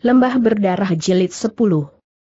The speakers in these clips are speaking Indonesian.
Lembah Berdarah Jilid 10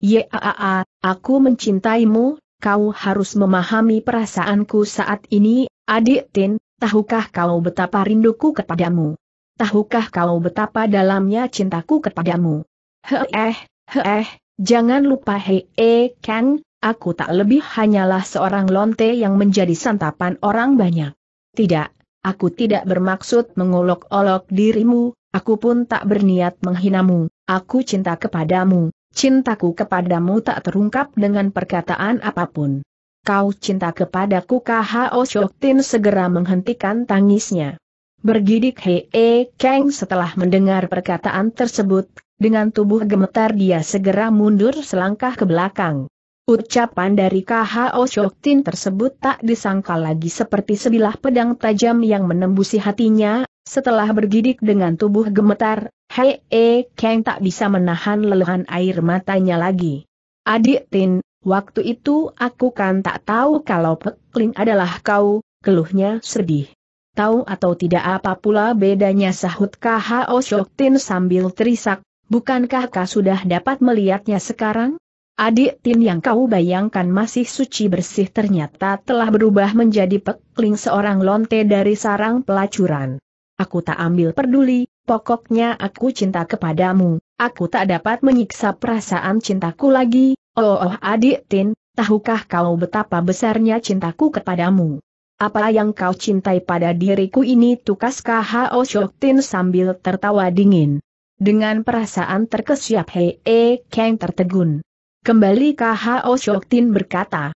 Yaa, aku mencintaimu, kau harus memahami perasaanku saat ini, adik Tin, tahukah kau betapa rinduku kepadamu? Tahukah kau betapa dalamnya cintaku kepadamu? Heeh, heeh, jangan lupa hee Kang, aku tak lebih hanyalah seorang lonte yang menjadi santapan orang banyak. Tidak, aku tidak bermaksud mengolok-olok dirimu, aku pun tak berniat menghinamu aku cinta kepadamu, cintaku kepadamu tak terungkap dengan perkataan apapun. Kau cinta kepadaku KHO Shoktin segera menghentikan tangisnya. Bergidik Hee Kang setelah mendengar perkataan tersebut, dengan tubuh gemetar dia segera mundur selangkah ke belakang. Ucapan dari KHO Shoktin tersebut tak disangka lagi seperti sebilah pedang tajam yang menembusi hatinya, setelah bergidik dengan tubuh gemetar, Hei E Kang tak bisa menahan lelehan air matanya lagi. Adik Tin, waktu itu aku kan tak tahu kalau Pekling adalah kau, keluhnya sedih. Tahu atau tidak apa pula bedanya sahut KHO Shok Tin sambil terisak, bukankah kau sudah dapat melihatnya sekarang? Adik Tin yang kau bayangkan masih suci bersih ternyata telah berubah menjadi Pekling seorang lonte dari sarang pelacuran. Aku tak ambil peduli, pokoknya aku cinta kepadamu. Aku tak dapat menyiksa perasaan cintaku lagi. Oh, oh adik Tin, tahukah kau betapa besarnya cintaku kepadamu? Apa yang kau cintai pada diriku ini tukas KHO Shok Tin sambil tertawa dingin. Dengan perasaan terkesiap Hei E Kang tertegun. Kembali KHO Shok Tin berkata,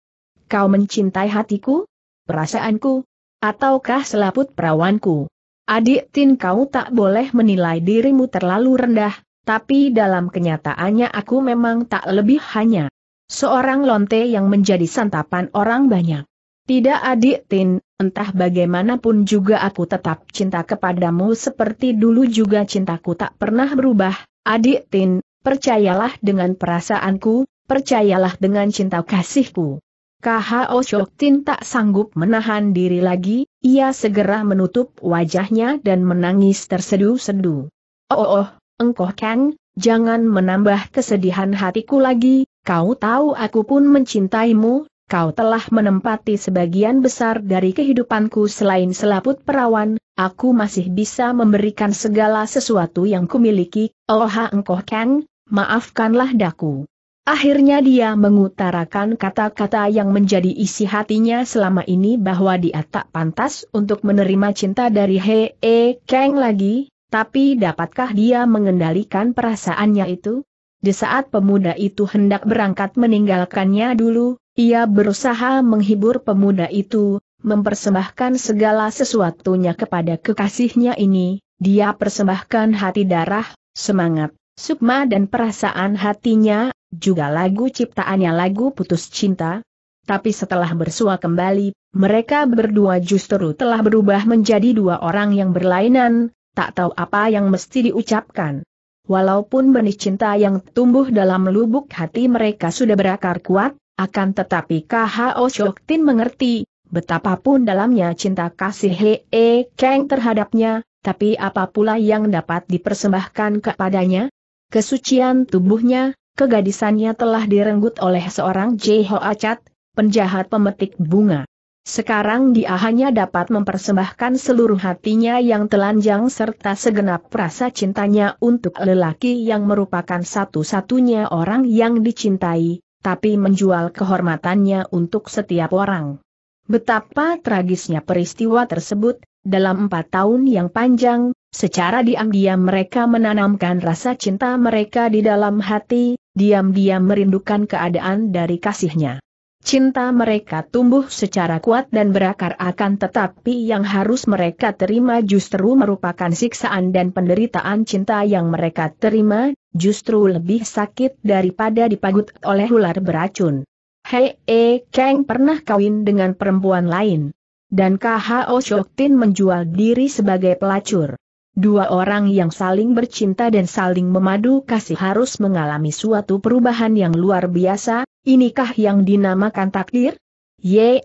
Kau mencintai hatiku? Perasaanku? Ataukah selaput perawanku? Adik Tin kau tak boleh menilai dirimu terlalu rendah, tapi dalam kenyataannya aku memang tak lebih hanya seorang lonte yang menjadi santapan orang banyak. Tidak adik Tin, entah bagaimanapun juga aku tetap cinta kepadamu seperti dulu juga cintaku tak pernah berubah, adik Tin, percayalah dengan perasaanku, percayalah dengan cinta kasihku. KHO tin tak sanggup menahan diri lagi, ia segera menutup wajahnya dan menangis tersedu-sedu. Oh, oh, oh engkau Kang, jangan menambah kesedihan hatiku lagi, kau tahu aku pun mencintaimu, kau telah menempati sebagian besar dari kehidupanku selain selaput perawan, aku masih bisa memberikan segala sesuatu yang kumiliki, oh ha engkau Kang, maafkanlah daku. Akhirnya dia mengutarakan kata-kata yang menjadi isi hatinya selama ini bahwa dia tak pantas untuk menerima cinta dari Hee E Kang lagi, tapi dapatkah dia mengendalikan perasaannya itu? Di saat pemuda itu hendak berangkat meninggalkannya dulu, ia berusaha menghibur pemuda itu, mempersembahkan segala sesuatunya kepada kekasihnya ini, dia persembahkan hati darah, semangat, sukma dan perasaan hatinya juga lagu ciptaannya lagu Putus Cinta. Tapi setelah bersua kembali, mereka berdua justru telah berubah menjadi dua orang yang berlainan, tak tahu apa yang mesti diucapkan. Walaupun benih cinta yang tumbuh dalam lubuk hati mereka sudah berakar kuat, akan tetapi KHO Shoktin mengerti, betapapun dalamnya cinta kasih Hee Kang terhadapnya, tapi apa pula yang dapat dipersembahkan kepadanya? Kesucian tubuhnya, kegadisannya telah direnggut oleh seorang Jeho Acat, penjahat pemetik bunga. Sekarang dia hanya dapat mempersembahkan seluruh hatinya yang telanjang serta segenap rasa cintanya untuk lelaki yang merupakan satu-satunya orang yang dicintai, tapi menjual kehormatannya untuk setiap orang. Betapa tragisnya peristiwa tersebut, dalam empat tahun yang panjang, secara diam-diam mereka menanamkan rasa cinta mereka di dalam hati, diam-diam merindukan keadaan dari kasihnya. Cinta mereka tumbuh secara kuat dan berakar akan tetapi yang harus mereka terima justru merupakan siksaan dan penderitaan cinta yang mereka terima, justru lebih sakit daripada dipagut oleh ular beracun. Hei, e, Kang pernah kawin dengan perempuan lain dan KHO Shoktin menjual diri sebagai pelacur. Dua orang yang saling bercinta dan saling memadu kasih harus mengalami suatu perubahan yang luar biasa, inikah yang dinamakan takdir? Ya,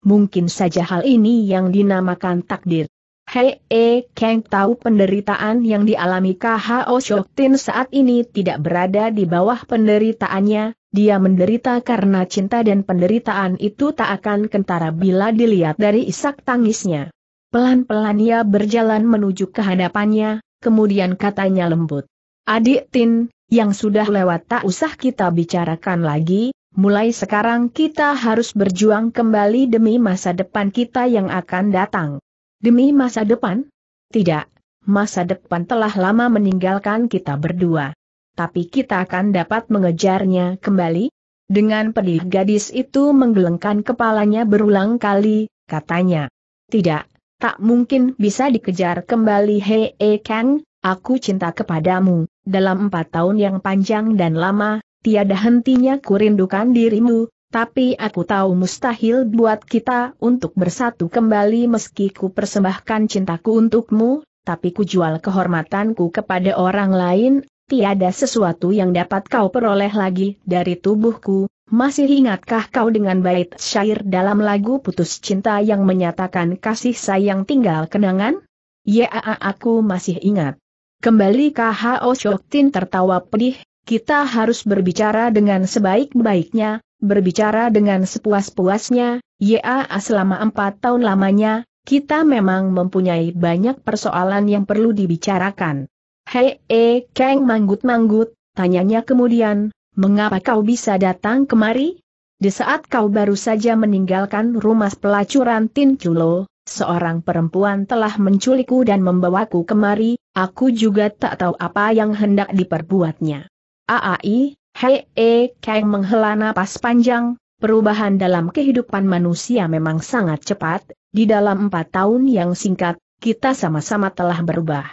mungkin saja hal ini yang dinamakan takdir. Hei E Kang tahu penderitaan yang dialami KHO Shoktin saat ini tidak berada di bawah penderitaannya, dia menderita karena cinta dan penderitaan itu tak akan kentara bila dilihat dari isak tangisnya. Pelan-pelan ia berjalan menuju ke hadapannya, kemudian katanya lembut. Adik Tin, yang sudah lewat tak usah kita bicarakan lagi, mulai sekarang kita harus berjuang kembali demi masa depan kita yang akan datang. Demi masa depan? Tidak, masa depan telah lama meninggalkan kita berdua. Tapi kita akan dapat mengejarnya kembali? Dengan pedih gadis itu menggelengkan kepalanya berulang kali, katanya. Tidak, tak mungkin bisa dikejar kembali Hei Kang, aku cinta kepadamu, dalam empat tahun yang panjang dan lama, tiada hentinya kurindukan dirimu, tapi aku tahu mustahil buat kita untuk bersatu kembali meski ku persembahkan cintaku untukmu, tapi ku jual kehormatanku kepada orang lain, tiada sesuatu yang dapat kau peroleh lagi dari tubuhku, masih ingatkah kau dengan bait syair dalam lagu Putus Cinta yang menyatakan kasih sayang tinggal kenangan? Ya aku masih ingat. Kembali KHO Shoktin tertawa pedih, kita harus berbicara dengan sebaik-baiknya, berbicara dengan sepuas-puasnya, ya, selama empat tahun lamanya, kita memang mempunyai banyak persoalan yang perlu dibicarakan. Hei, eh, Kang manggut-manggut, tanyanya kemudian, mengapa kau bisa datang kemari? Di saat kau baru saja meninggalkan rumah pelacuran Tin Chulo, seorang perempuan telah menculikku dan membawaku kemari, aku juga tak tahu apa yang hendak diperbuatnya. Aai, Hei eh, Kang menghela napas panjang, perubahan dalam kehidupan manusia memang sangat cepat, di dalam empat tahun yang singkat, kita sama-sama telah berubah.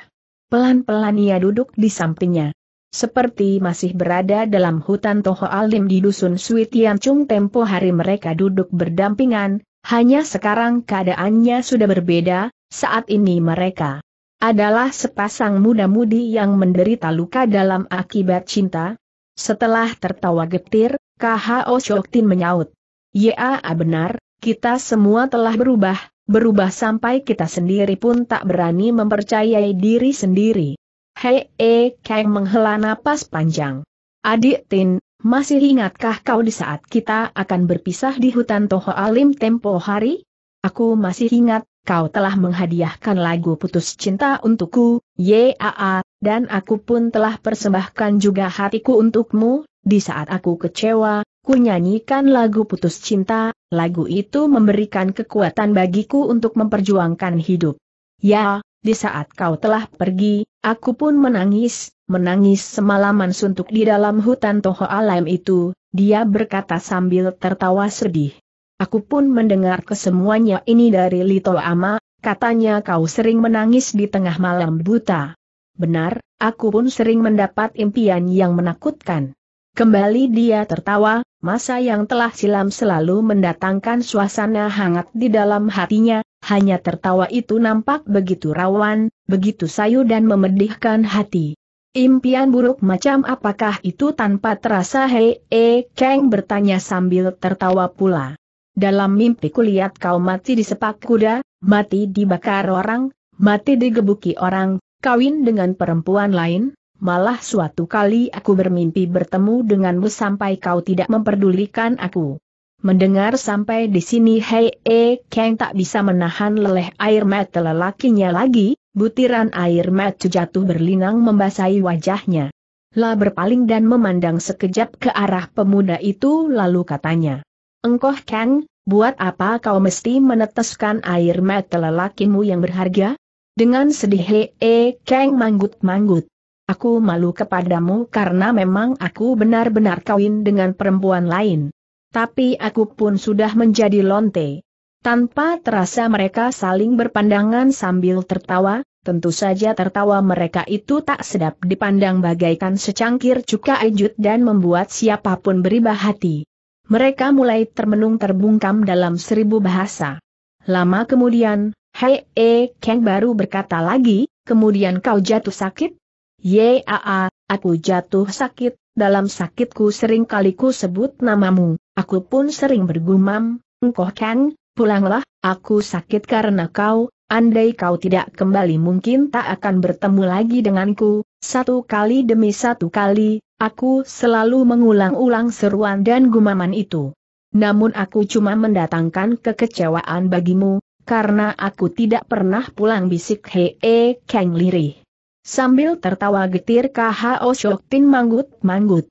Pelan-pelan ia duduk di sampingnya. Seperti masih berada dalam hutan Toho Alim di dusun Chung tempo hari mereka duduk berdampingan, hanya sekarang keadaannya sudah berbeda, saat ini mereka adalah sepasang muda-mudi yang menderita luka dalam akibat cinta, setelah tertawa getir, KHO Shoktin menyaut. Ya benar, kita semua telah berubah, berubah sampai kita sendiri pun tak berani mempercayai diri sendiri. Hei, e, Kang menghela napas panjang. Adik Tin, masih ingatkah kau di saat kita akan berpisah di hutan Toho Alim tempo hari? Aku masih ingat, kau telah menghadiahkan lagu putus cinta untukku, YAA, dan aku pun telah persembahkan juga hatiku untukmu, di saat aku kecewa, ku nyanyikan lagu putus cinta, lagu itu memberikan kekuatan bagiku untuk memperjuangkan hidup. Ya, di saat kau telah pergi, aku pun menangis, menangis semalaman suntuk di dalam hutan Toho Alam itu, dia berkata sambil tertawa sedih. Aku pun mendengar kesemuanya ini dari Lito Ama, katanya kau sering menangis di tengah malam buta. Benar, aku pun sering mendapat impian yang menakutkan. Kembali dia tertawa, masa yang telah silam selalu mendatangkan suasana hangat di dalam hatinya, hanya tertawa itu nampak begitu rawan, begitu sayu dan memedihkan hati. Impian buruk macam apakah itu tanpa terasa hei, eh, Kang bertanya sambil tertawa pula. Dalam mimpi kulihat kau mati di sepak kuda, mati dibakar orang, mati digebuki orang, kawin dengan perempuan lain, malah suatu kali aku bermimpi bertemu denganmu sampai kau tidak memperdulikan aku. Mendengar sampai di sini Hei E Kang tak bisa menahan leleh air mata lelakinya lagi, butiran air mata jatuh berlinang membasahi wajahnya. La berpaling dan memandang sekejap ke arah pemuda itu lalu katanya. Engkoh Kang, buat apa kau mesti meneteskan air mata lelakimu yang berharga? Dengan sedih hee Kang manggut-manggut. Aku malu kepadamu karena memang aku benar-benar kawin dengan perempuan lain. Tapi aku pun sudah menjadi lonte. Tanpa terasa mereka saling berpandangan sambil tertawa, tentu saja tertawa mereka itu tak sedap dipandang bagaikan secangkir cuka ejut dan membuat siapapun beribah hati mereka mulai termenung terbungkam dalam seribu bahasa. Lama kemudian, Hei E Kang baru berkata lagi, kemudian kau jatuh sakit? Yaa, aku jatuh sakit, dalam sakitku sering kaliku sebut namamu, aku pun sering bergumam, engkau Kang, pulanglah, aku sakit karena kau, andai kau tidak kembali mungkin tak akan bertemu lagi denganku, satu kali demi satu kali, aku selalu mengulang-ulang seruan dan gumaman itu. Namun aku cuma mendatangkan kekecewaan bagimu, karena aku tidak pernah pulang bisik hee Kang lirih. Sambil tertawa getir KHO Shoktin manggut-manggut.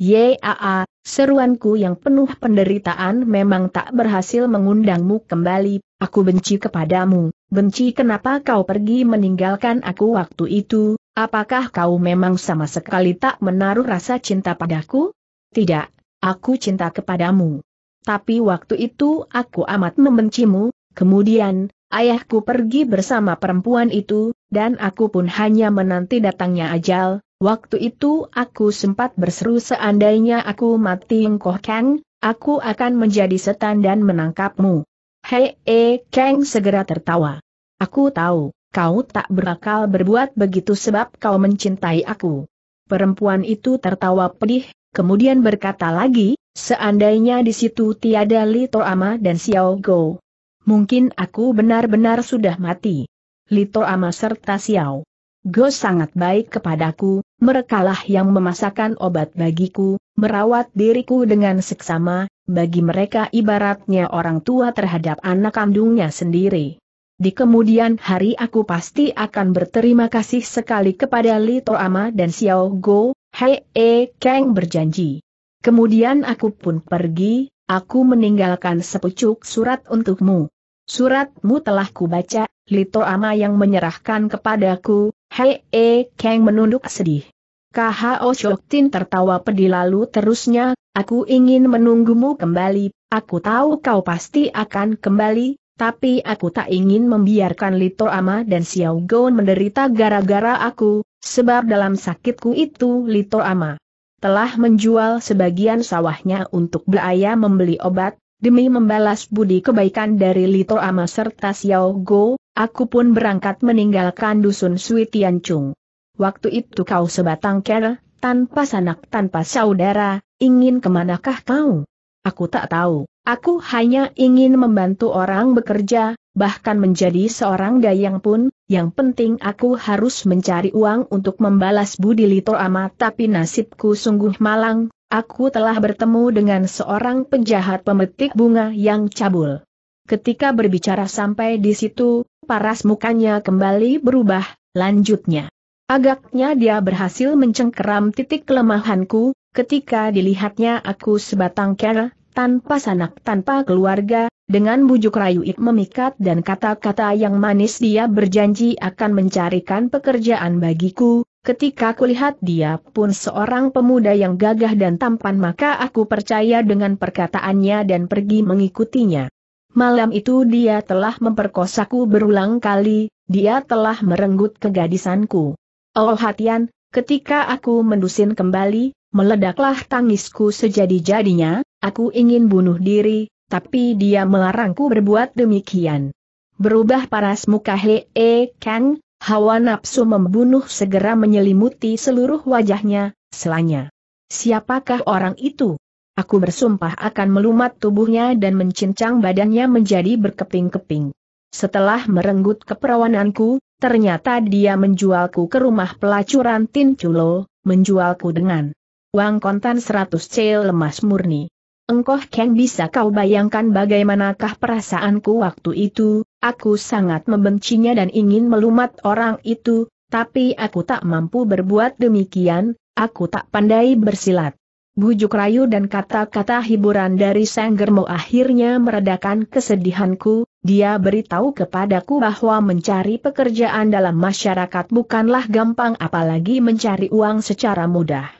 Yaa, seruanku yang penuh penderitaan memang tak berhasil mengundangmu kembali, aku benci kepadamu, benci kenapa kau pergi meninggalkan aku waktu itu, Apakah kau memang sama sekali tak menaruh rasa cinta padaku? Tidak, aku cinta kepadamu. Tapi waktu itu aku amat membencimu, kemudian, ayahku pergi bersama perempuan itu, dan aku pun hanya menanti datangnya ajal, Waktu itu aku sempat berseru seandainya aku mati engkoh Kang, aku akan menjadi setan dan menangkapmu. Hei, eh, Kang segera tertawa. Aku tahu kau tak berakal berbuat begitu sebab kau mencintai aku. Perempuan itu tertawa pedih, kemudian berkata lagi, seandainya di situ tiada Li Toama dan Xiao Go. Mungkin aku benar-benar sudah mati. Li Toama serta Xiao Go sangat baik kepadaku, merekalah yang memasakkan obat bagiku, merawat diriku dengan seksama, bagi mereka ibaratnya orang tua terhadap anak kandungnya sendiri. Di kemudian hari aku pasti akan berterima kasih sekali kepada Li Toama dan Xiao Go, Hei E Kang berjanji. Kemudian aku pun pergi, aku meninggalkan sepucuk surat untukmu. Suratmu telah kubaca, Li Toama yang menyerahkan kepadaku, Hei E Kang menunduk sedih. KHO Tin tertawa pedih lalu terusnya, aku ingin menunggumu kembali, aku tahu kau pasti akan kembali, tapi aku tak ingin membiarkan Lito Ama dan Xiao Gon menderita gara-gara aku, sebab dalam sakitku itu Lito Ama telah menjual sebagian sawahnya untuk Belaya membeli obat, demi membalas budi kebaikan dari Lito Ama serta Xiao Go, aku pun berangkat meninggalkan dusun Sui Tianchung. Waktu itu kau sebatang ker, tanpa sanak tanpa saudara, ingin kemanakah kau? Aku tak tahu. Aku hanya ingin membantu orang bekerja, bahkan menjadi seorang dayang pun, yang penting aku harus mencari uang untuk membalas budi Lito Ama tapi nasibku sungguh malang, aku telah bertemu dengan seorang penjahat pemetik bunga yang cabul. Ketika berbicara sampai di situ, paras mukanya kembali berubah, lanjutnya. Agaknya dia berhasil mencengkeram titik kelemahanku, ketika dilihatnya aku sebatang kera, tanpa sanak tanpa keluarga, dengan bujuk rayu Ik memikat dan kata-kata yang manis dia berjanji akan mencarikan pekerjaan bagiku, ketika kulihat dia pun seorang pemuda yang gagah dan tampan maka aku percaya dengan perkataannya dan pergi mengikutinya. Malam itu dia telah memperkosaku berulang kali, dia telah merenggut kegadisanku. Oh hatian, ketika aku mendusin kembali, meledaklah tangisku sejadi-jadinya, Aku ingin bunuh diri, tapi dia melarangku berbuat demikian. Berubah paras muka He E Kang, hawa nafsu membunuh segera menyelimuti seluruh wajahnya, selanya. Siapakah orang itu? Aku bersumpah akan melumat tubuhnya dan mencincang badannya menjadi berkeping-keping. Setelah merenggut keperawananku, ternyata dia menjualku ke rumah pelacuran Tin Culo, menjualku dengan uang kontan 100 cel lemas murni. Engkau kan bisa kau bayangkan bagaimanakah perasaanku waktu itu, aku sangat membencinya dan ingin melumat orang itu, tapi aku tak mampu berbuat demikian, aku tak pandai bersilat. Bujuk rayu dan kata-kata hiburan dari Sang Germo akhirnya meredakan kesedihanku, dia beritahu kepadaku bahwa mencari pekerjaan dalam masyarakat bukanlah gampang apalagi mencari uang secara mudah.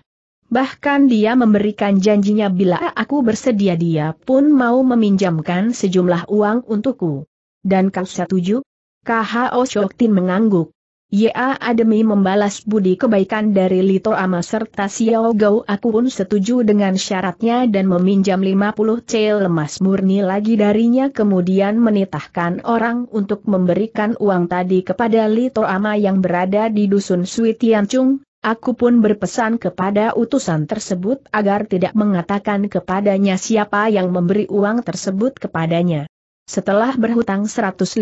Bahkan dia memberikan janjinya bila aku bersedia dia pun mau meminjamkan sejumlah uang untukku. Dan kau setuju? KHO Shoktin mengangguk. Ya Ademi membalas budi kebaikan dari Lito Ama serta Xiao Gao aku pun setuju dengan syaratnya dan meminjam 50 cel lemas murni lagi darinya kemudian menitahkan orang untuk memberikan uang tadi kepada Lito Ama yang berada di dusun Sui Tianchung, Aku pun berpesan kepada utusan tersebut agar tidak mengatakan kepadanya siapa yang memberi uang tersebut kepadanya. Setelah berhutang 150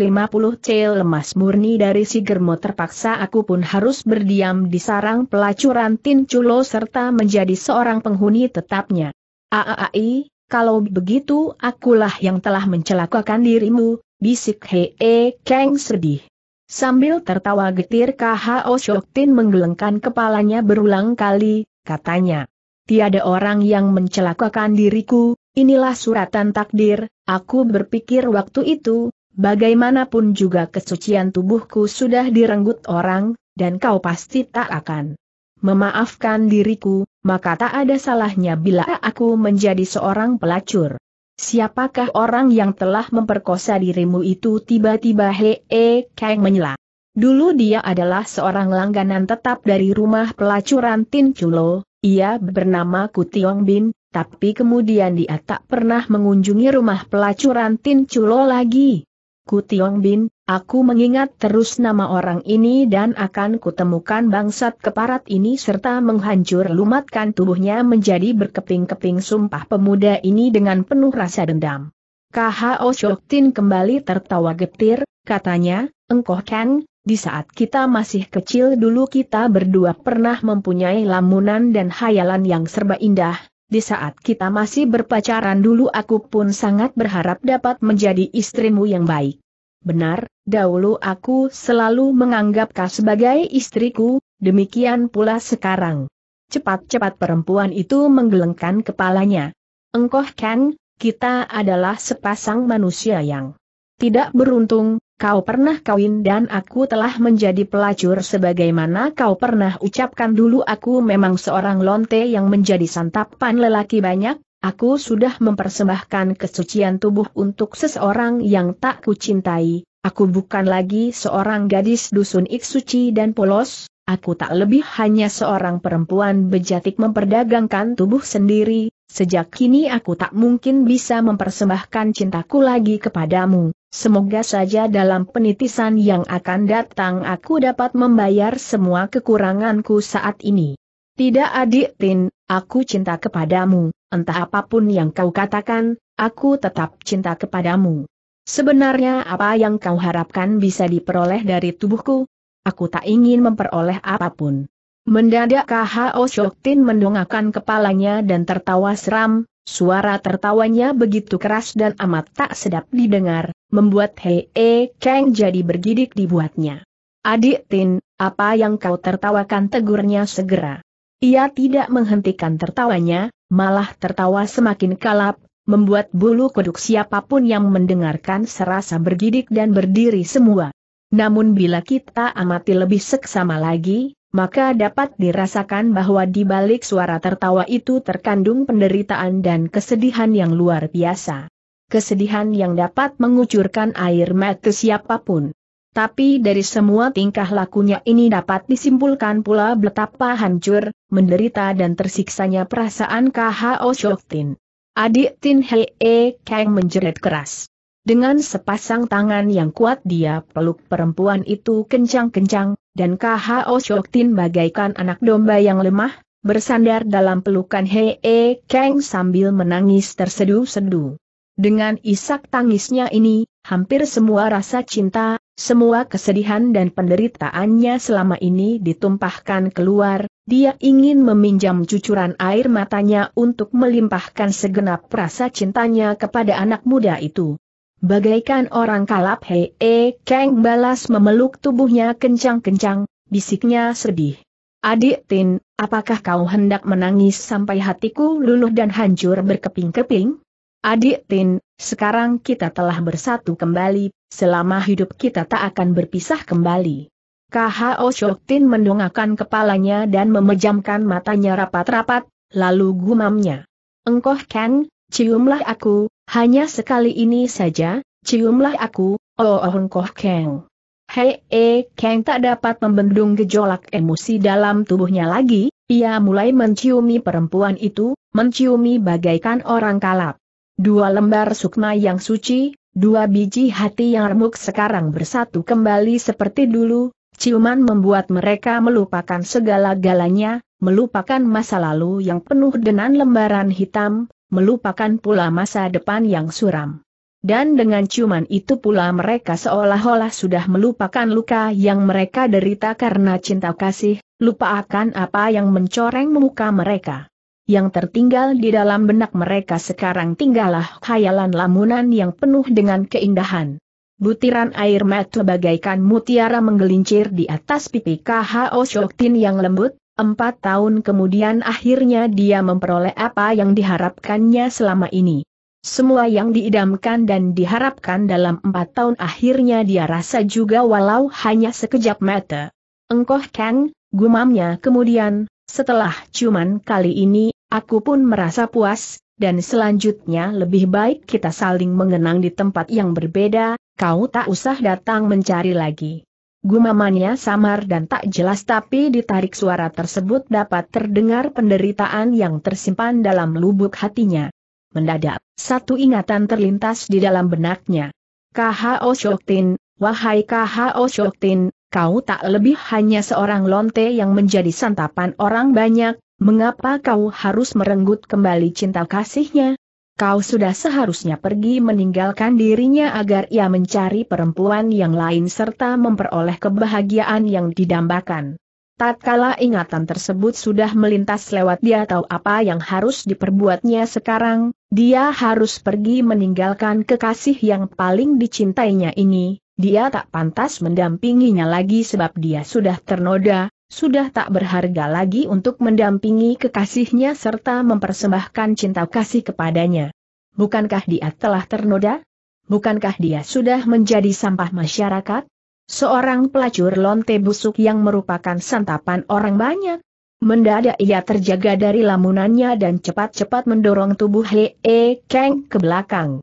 cel lemas murni dari si germo terpaksa aku pun harus berdiam di sarang pelacuran Tin Culo serta menjadi seorang penghuni tetapnya. Aai, kalau begitu akulah yang telah mencelakakan dirimu, bisik Hee Kang sedih. Sambil tertawa getir KHO Shoktin menggelengkan kepalanya berulang kali, katanya. Tiada orang yang mencelakakan diriku, inilah suratan takdir, aku berpikir waktu itu, bagaimanapun juga kesucian tubuhku sudah direnggut orang, dan kau pasti tak akan memaafkan diriku, maka tak ada salahnya bila aku menjadi seorang pelacur. Siapakah orang yang telah memperkosa dirimu itu tiba-tiba Hee Kang menyela. Dulu dia adalah seorang langganan tetap dari rumah pelacuran Tin Chulo, ia bernama Kutiong Bin, tapi kemudian dia tak pernah mengunjungi rumah pelacuran Tin Chulo lagi. Kutiong Bin, Aku mengingat terus nama orang ini dan akan kutemukan bangsat keparat ini serta menghancur lumatkan tubuhnya menjadi berkeping-keping sumpah pemuda ini dengan penuh rasa dendam. KHO Shoktin kembali tertawa getir, katanya, engkau Kang, di saat kita masih kecil dulu kita berdua pernah mempunyai lamunan dan hayalan yang serba indah, di saat kita masih berpacaran dulu aku pun sangat berharap dapat menjadi istrimu yang baik. Benar, Dahulu aku selalu menganggap kau sebagai istriku, demikian pula sekarang. Cepat-cepat perempuan itu menggelengkan kepalanya. Engkau kan, kita adalah sepasang manusia yang tidak beruntung, kau pernah kawin dan aku telah menjadi pelacur sebagaimana kau pernah ucapkan dulu aku memang seorang lonte yang menjadi santapan lelaki banyak, aku sudah mempersembahkan kesucian tubuh untuk seseorang yang tak kucintai, Aku bukan lagi seorang gadis dusun iksuci dan polos, aku tak lebih hanya seorang perempuan bejatik memperdagangkan tubuh sendiri, sejak kini aku tak mungkin bisa mempersembahkan cintaku lagi kepadamu. Semoga saja dalam penitisan yang akan datang aku dapat membayar semua kekuranganku saat ini. Tidak adik Tin, aku cinta kepadamu, entah apapun yang kau katakan, aku tetap cinta kepadamu. Sebenarnya apa yang kau harapkan bisa diperoleh dari tubuhku? Aku tak ingin memperoleh apapun. Mendadak KHO Tin mendongakkan kepalanya dan tertawa seram, suara tertawanya begitu keras dan amat tak sedap didengar, membuat Hei E Cheng jadi bergidik dibuatnya. Adik Tin, apa yang kau tertawakan tegurnya segera. Ia tidak menghentikan tertawanya, malah tertawa semakin kalap, membuat bulu kuduk siapapun yang mendengarkan serasa bergidik dan berdiri semua. Namun bila kita amati lebih seksama lagi, maka dapat dirasakan bahwa di balik suara tertawa itu terkandung penderitaan dan kesedihan yang luar biasa. Kesedihan yang dapat mengucurkan air mata siapapun. Tapi dari semua tingkah lakunya ini dapat disimpulkan pula betapa hancur, menderita dan tersiksanya perasaan K.H.O. Shoktin. Adik Tin Hee Kang menjerit keras. Dengan sepasang tangan yang kuat dia peluk perempuan itu kencang-kencang, dan KHO Oshok Tin bagaikan anak domba yang lemah, bersandar dalam pelukan Hee Kang sambil menangis terseduh-seduh. Dengan isak tangisnya ini, hampir semua rasa cinta, semua kesedihan dan penderitaannya selama ini ditumpahkan keluar, dia ingin meminjam cucuran air matanya untuk melimpahkan segenap rasa cintanya kepada anak muda itu. Bagaikan orang kalap Hei -he, e, Kang balas memeluk tubuhnya kencang-kencang, bisiknya sedih. Adik Tin, apakah kau hendak menangis sampai hatiku luluh dan hancur berkeping-keping? Adik Tin, sekarang kita telah bersatu kembali, selama hidup kita tak akan berpisah kembali. KHO Shoktin mendongakkan kepalanya dan memejamkan matanya rapat-rapat, lalu gumamnya. Engkoh Kang, ciumlah aku, hanya sekali ini saja, ciumlah aku, oh, oh Engkoh Kang. Hei, eh, Kang tak dapat membendung gejolak emosi dalam tubuhnya lagi, ia mulai menciumi perempuan itu, menciumi bagaikan orang kalap. Dua lembar sukma yang suci, Dua biji hati yang remuk sekarang bersatu kembali seperti dulu, ciuman membuat mereka melupakan segala-galanya, melupakan masa lalu yang penuh dengan lembaran hitam, melupakan pula masa depan yang suram. Dan dengan ciuman itu pula mereka seolah-olah sudah melupakan luka yang mereka derita karena cinta kasih, lupa akan apa yang mencoreng muka mereka yang tertinggal di dalam benak mereka sekarang tinggallah khayalan lamunan yang penuh dengan keindahan. Butiran air mata bagaikan mutiara menggelincir di atas pipi KHO Shoktin yang lembut, empat tahun kemudian akhirnya dia memperoleh apa yang diharapkannya selama ini. Semua yang diidamkan dan diharapkan dalam empat tahun akhirnya dia rasa juga walau hanya sekejap mata. Engkoh Kang, gumamnya kemudian, setelah cuman kali ini, Aku pun merasa puas, dan selanjutnya lebih baik kita saling mengenang di tempat yang berbeda, kau tak usah datang mencari lagi. Gumamannya samar dan tak jelas tapi ditarik suara tersebut dapat terdengar penderitaan yang tersimpan dalam lubuk hatinya. Mendadak, satu ingatan terlintas di dalam benaknya. KHO Shoktin, wahai KHO Shoktin, kau tak lebih hanya seorang lonte yang menjadi santapan orang banyak, Mengapa kau harus merenggut kembali cinta kasihnya? Kau sudah seharusnya pergi meninggalkan dirinya agar ia mencari perempuan yang lain serta memperoleh kebahagiaan yang didambakan. Tatkala ingatan tersebut sudah melintas lewat dia tahu apa yang harus diperbuatnya sekarang, dia harus pergi meninggalkan kekasih yang paling dicintainya ini, dia tak pantas mendampinginya lagi sebab dia sudah ternoda, sudah tak berharga lagi untuk mendampingi kekasihnya serta mempersembahkan cinta kasih kepadanya. Bukankah dia telah ternoda? Bukankah dia sudah menjadi sampah masyarakat? Seorang pelacur lonte busuk yang merupakan santapan orang banyak. Mendadak ia terjaga dari lamunannya dan cepat-cepat mendorong tubuh Hee Kang ke belakang.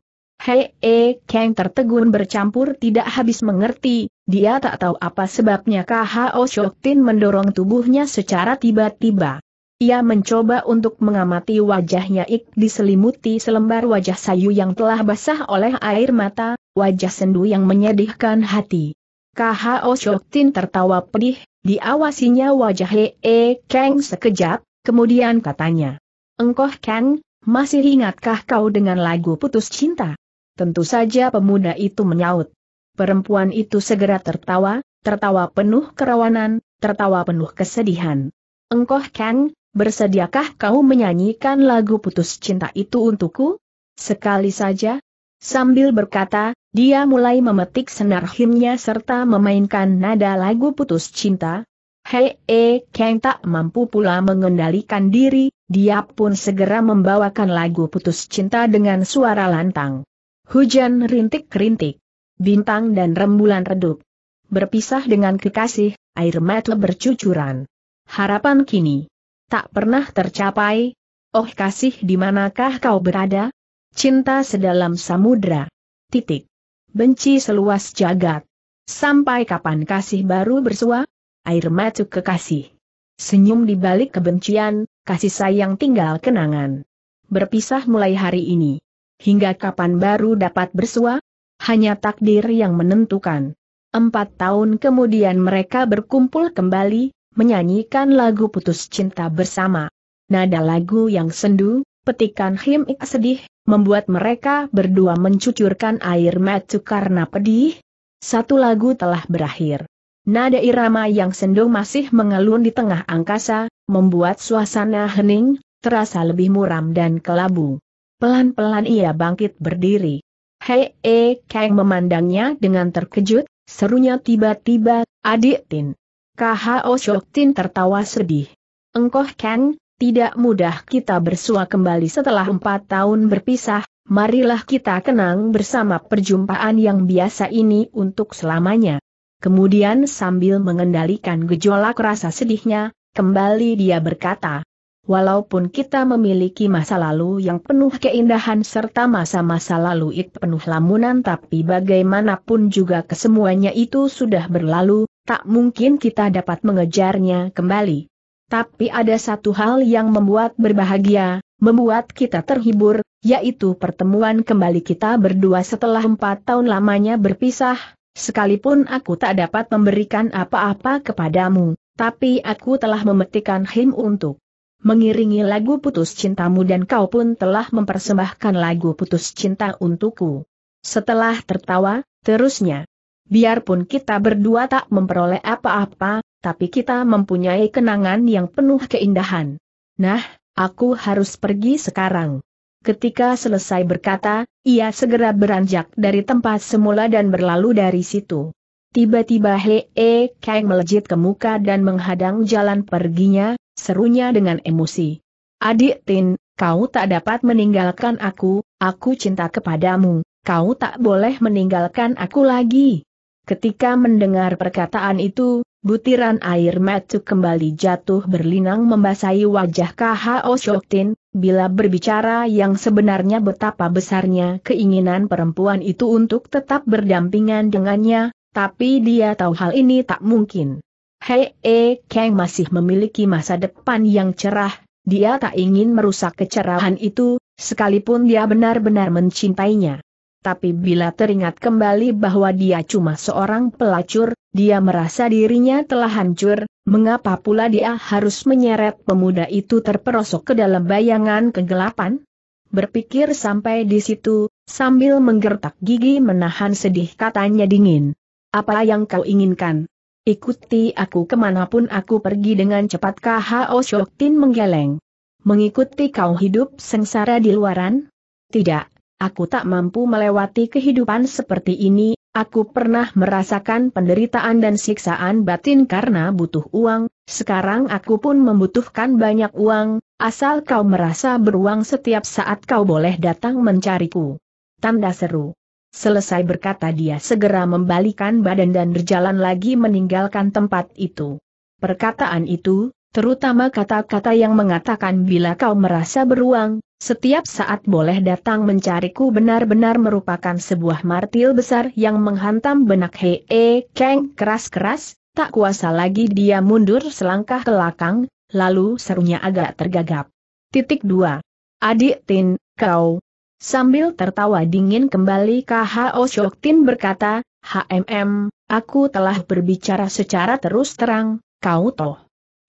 Hei eh, Kang tertegun bercampur tidak habis mengerti, dia tak tahu apa sebabnya KHO Shoktin mendorong tubuhnya secara tiba-tiba. Ia mencoba untuk mengamati wajahnya Ik diselimuti selembar wajah sayu yang telah basah oleh air mata, wajah sendu yang menyedihkan hati. KHO Shoktin tertawa pedih, diawasinya wajah Hei eh, Kang sekejap, kemudian katanya. Engkoh Kang, masih ingatkah kau dengan lagu putus cinta? Tentu saja pemuda itu menyaut. Perempuan itu segera tertawa, tertawa penuh kerawanan, tertawa penuh kesedihan. Engkoh Kang, bersediakah kau menyanyikan lagu putus cinta itu untukku? Sekali saja? Sambil berkata, dia mulai memetik senar himnya serta memainkan nada lagu putus cinta. Hei, e, Kang tak mampu pula mengendalikan diri, dia pun segera membawakan lagu putus cinta dengan suara lantang. Hujan rintik-rintik. Bintang dan rembulan redup. Berpisah dengan kekasih, air mata bercucuran. Harapan kini. Tak pernah tercapai. Oh kasih di manakah kau berada? Cinta sedalam samudra. Titik. Benci seluas jagat. Sampai kapan kasih baru bersua? Air mata kekasih. Senyum di balik kebencian, kasih sayang tinggal kenangan. Berpisah mulai hari ini. Hingga kapan baru dapat bersua? Hanya takdir yang menentukan. Empat tahun kemudian mereka berkumpul kembali, menyanyikan lagu putus cinta bersama. Nada lagu yang sendu, petikan himik sedih, membuat mereka berdua mencucurkan air mata karena pedih. Satu lagu telah berakhir. Nada irama yang sendu masih mengalun di tengah angkasa, membuat suasana hening, terasa lebih muram dan kelabu. Pelan-pelan ia bangkit berdiri. Hei, e, Kang memandangnya dengan terkejut, serunya tiba-tiba, adik Tin. KHO Shok Tin tertawa sedih. Engkoh Kang, tidak mudah kita bersua kembali setelah empat tahun berpisah, marilah kita kenang bersama perjumpaan yang biasa ini untuk selamanya. Kemudian sambil mengendalikan gejolak rasa sedihnya, kembali dia berkata, walaupun kita memiliki masa lalu yang penuh keindahan serta masa-masa lalu itu penuh lamunan tapi bagaimanapun juga kesemuanya itu sudah berlalu, tak mungkin kita dapat mengejarnya kembali. Tapi ada satu hal yang membuat berbahagia, membuat kita terhibur, yaitu pertemuan kembali kita berdua setelah empat tahun lamanya berpisah, sekalipun aku tak dapat memberikan apa-apa kepadamu, tapi aku telah memetikan him untuk mengiringi lagu putus cintamu dan kau pun telah mempersembahkan lagu putus cinta untukku. Setelah tertawa, terusnya. Biarpun kita berdua tak memperoleh apa-apa, tapi kita mempunyai kenangan yang penuh keindahan. Nah, aku harus pergi sekarang. Ketika selesai berkata, ia segera beranjak dari tempat semula dan berlalu dari situ. Tiba-tiba Hee Kang melejit ke muka dan menghadang jalan perginya, serunya dengan emosi. Adik Tin, kau tak dapat meninggalkan aku, aku cinta kepadamu, kau tak boleh meninggalkan aku lagi. Ketika mendengar perkataan itu, butiran air mata kembali jatuh berlinang membasahi wajah KHO Shoktin, bila berbicara yang sebenarnya betapa besarnya keinginan perempuan itu untuk tetap berdampingan dengannya, tapi dia tahu hal ini tak mungkin. Hei E. Eh, Kang masih memiliki masa depan yang cerah, dia tak ingin merusak kecerahan itu, sekalipun dia benar-benar mencintainya. Tapi bila teringat kembali bahwa dia cuma seorang pelacur, dia merasa dirinya telah hancur, mengapa pula dia harus menyeret pemuda itu terperosok ke dalam bayangan kegelapan? Berpikir sampai di situ, sambil menggertak gigi menahan sedih katanya dingin. Apa yang kau inginkan? Ikuti aku kemanapun aku pergi dengan cepat K.H.O. Shoktin menggeleng. Mengikuti kau hidup sengsara di luaran? Tidak, aku tak mampu melewati kehidupan seperti ini, aku pernah merasakan penderitaan dan siksaan batin karena butuh uang, sekarang aku pun membutuhkan banyak uang, asal kau merasa beruang setiap saat kau boleh datang mencariku. Tanda seru. Selesai berkata dia segera membalikan badan dan berjalan lagi meninggalkan tempat itu. Perkataan itu, terutama kata-kata yang mengatakan bila kau merasa beruang, setiap saat boleh datang mencariku benar-benar merupakan sebuah martil besar yang menghantam benak Hee keng keras-keras, tak kuasa lagi dia mundur selangkah ke belakang, lalu serunya agak tergagap. Titik 2. Adik Tin, kau, Sambil tertawa dingin kembali KHO Shoktin berkata, HMM, aku telah berbicara secara terus terang, kau toh.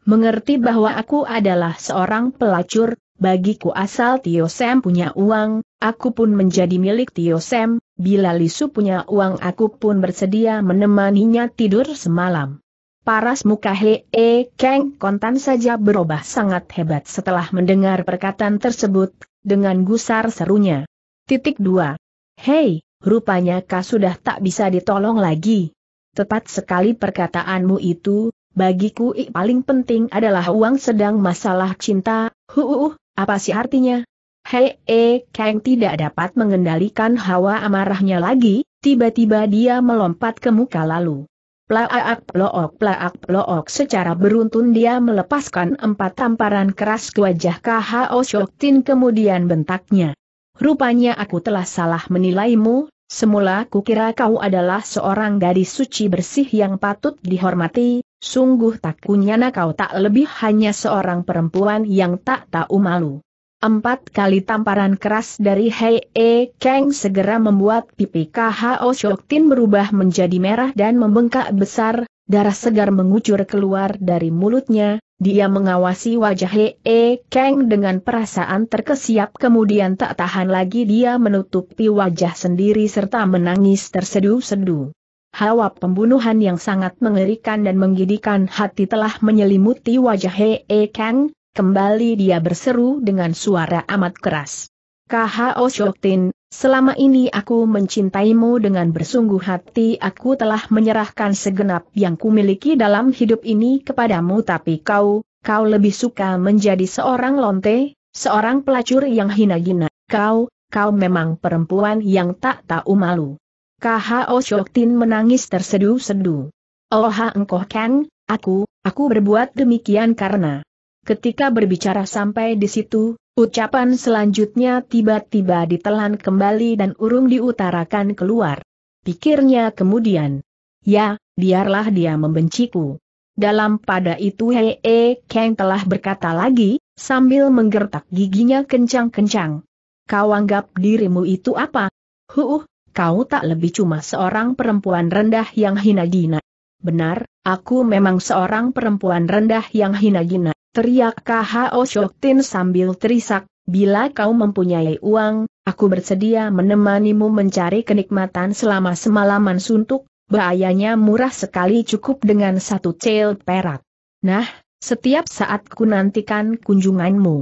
Mengerti bahwa aku adalah seorang pelacur, bagiku asal Tio Sam punya uang, aku pun menjadi milik Tio Sam, bila Lisu punya uang aku pun bersedia menemaninya tidur semalam. Paras muka He E Kang kontan saja berubah sangat hebat setelah mendengar perkataan tersebut, dengan gusar serunya. Titik 2. Hei, rupanya kau sudah tak bisa ditolong lagi. Tepat sekali perkataanmu itu, bagiku i paling penting adalah uang sedang masalah cinta, uh, apa sih artinya? Hei, E Kang tidak dapat mengendalikan hawa amarahnya lagi, tiba-tiba dia melompat ke muka lalu. Plaak plook plaak plook secara beruntun dia melepaskan empat tamparan keras ke wajah KHO Shoktin kemudian bentaknya. Rupanya aku telah salah menilaimu, semula kukira kau adalah seorang gadis suci bersih yang patut dihormati, sungguh tak kunyana kau tak lebih hanya seorang perempuan yang tak tahu malu. Empat kali tamparan keras dari Hei E Kang segera membuat pipi KHO Shoktin berubah menjadi merah dan membengkak besar, darah segar mengucur keluar dari mulutnya, dia mengawasi wajah Hei E Kang dengan perasaan terkesiap kemudian tak tahan lagi dia menutupi wajah sendiri serta menangis tersedu sedu Hawa pembunuhan yang sangat mengerikan dan menggidikan hati telah menyelimuti wajah Hei E Kang, Kembali dia berseru dengan suara amat keras. KHO Shoktin, selama ini aku mencintaimu dengan bersungguh hati aku telah menyerahkan segenap yang kumiliki dalam hidup ini kepadamu tapi kau, kau lebih suka menjadi seorang lonte, seorang pelacur yang hina-hina. Kau, kau memang perempuan yang tak tahu malu. KHO Shoktin menangis tersedu-sedu. Oh ha engkoh Kang, aku, aku berbuat demikian karena Ketika berbicara sampai di situ, ucapan selanjutnya tiba-tiba ditelan kembali dan urung diutarakan keluar. Pikirnya kemudian, ya, biarlah dia membenciku. Dalam pada itu Hei -he e Kang telah berkata lagi, sambil menggertak giginya kencang-kencang. Kau anggap dirimu itu apa? Huh, kau tak lebih cuma seorang perempuan rendah yang hina gina. Benar, aku memang seorang perempuan rendah yang hina gina. Teriak K.H.O. Shoktin sambil terisak, bila kau mempunyai uang, aku bersedia menemanimu mencari kenikmatan selama semalaman suntuk, bahayanya murah sekali cukup dengan satu cel perak. Nah, setiap saat ku nantikan kunjunganmu.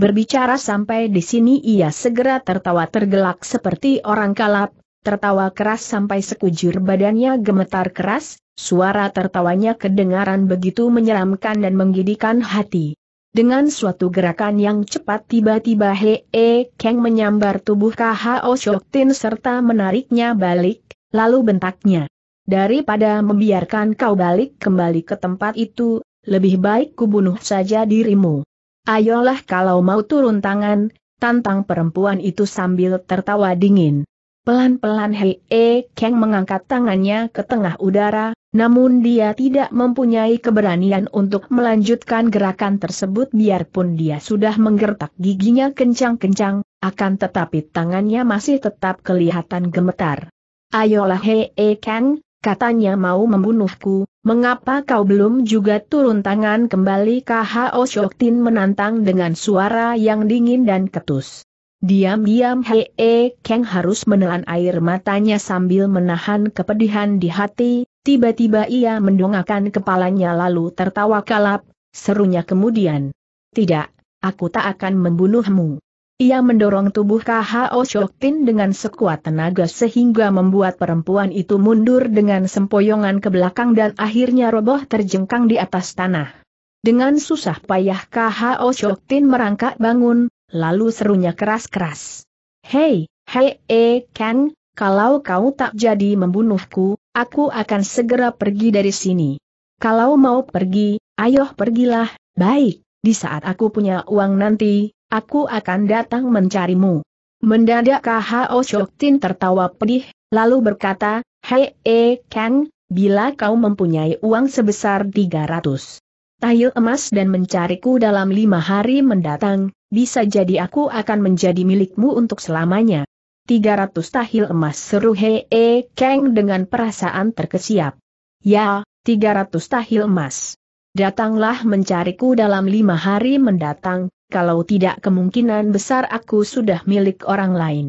Berbicara sampai di sini ia segera tertawa tergelak seperti orang kalap, tertawa keras sampai sekujur badannya gemetar keras, Suara tertawanya kedengaran begitu menyeramkan dan menggidikan hati. Dengan suatu gerakan yang cepat tiba-tiba Hee E Kang menyambar tubuh KHO Shoktin serta menariknya balik, lalu bentaknya. Daripada membiarkan kau balik kembali ke tempat itu, lebih baik kubunuh saja dirimu. Ayolah kalau mau turun tangan, tantang perempuan itu sambil tertawa dingin. Pelan-pelan Hei E Kang mengangkat tangannya ke tengah udara, namun dia tidak mempunyai keberanian untuk melanjutkan gerakan tersebut biarpun dia sudah menggertak giginya kencang-kencang, akan tetapi tangannya masih tetap kelihatan gemetar. Ayolah Hei E Kang, katanya mau membunuhku, mengapa kau belum juga turun tangan kembali KHO Shoktin menantang dengan suara yang dingin dan ketus. Diam-diam Hee Kang harus menelan air matanya sambil menahan kepedihan di hati, tiba-tiba ia mendongakkan kepalanya lalu tertawa kalap, serunya kemudian. Tidak, aku tak akan membunuhmu. Ia mendorong tubuh KHO Shoktin dengan sekuat tenaga sehingga membuat perempuan itu mundur dengan sempoyongan ke belakang dan akhirnya roboh terjengkang di atas tanah. Dengan susah payah KHO Shoktin merangkak bangun, lalu serunya keras-keras. Hei, hei, eh, Ken, kalau kau tak jadi membunuhku, aku akan segera pergi dari sini. Kalau mau pergi, ayo pergilah, baik, di saat aku punya uang nanti, aku akan datang mencarimu. Mendadak K.H.O. Shoktin tertawa pedih, lalu berkata, Hei, eh, Ken, bila kau mempunyai uang sebesar 300 tayil emas dan mencariku dalam lima hari mendatang, bisa jadi aku akan menjadi milikmu untuk selamanya. 300 tahil emas seru Hee -he keng dengan perasaan terkesiap. Ya, 300 tahil emas. Datanglah mencariku dalam lima hari mendatang, kalau tidak kemungkinan besar aku sudah milik orang lain.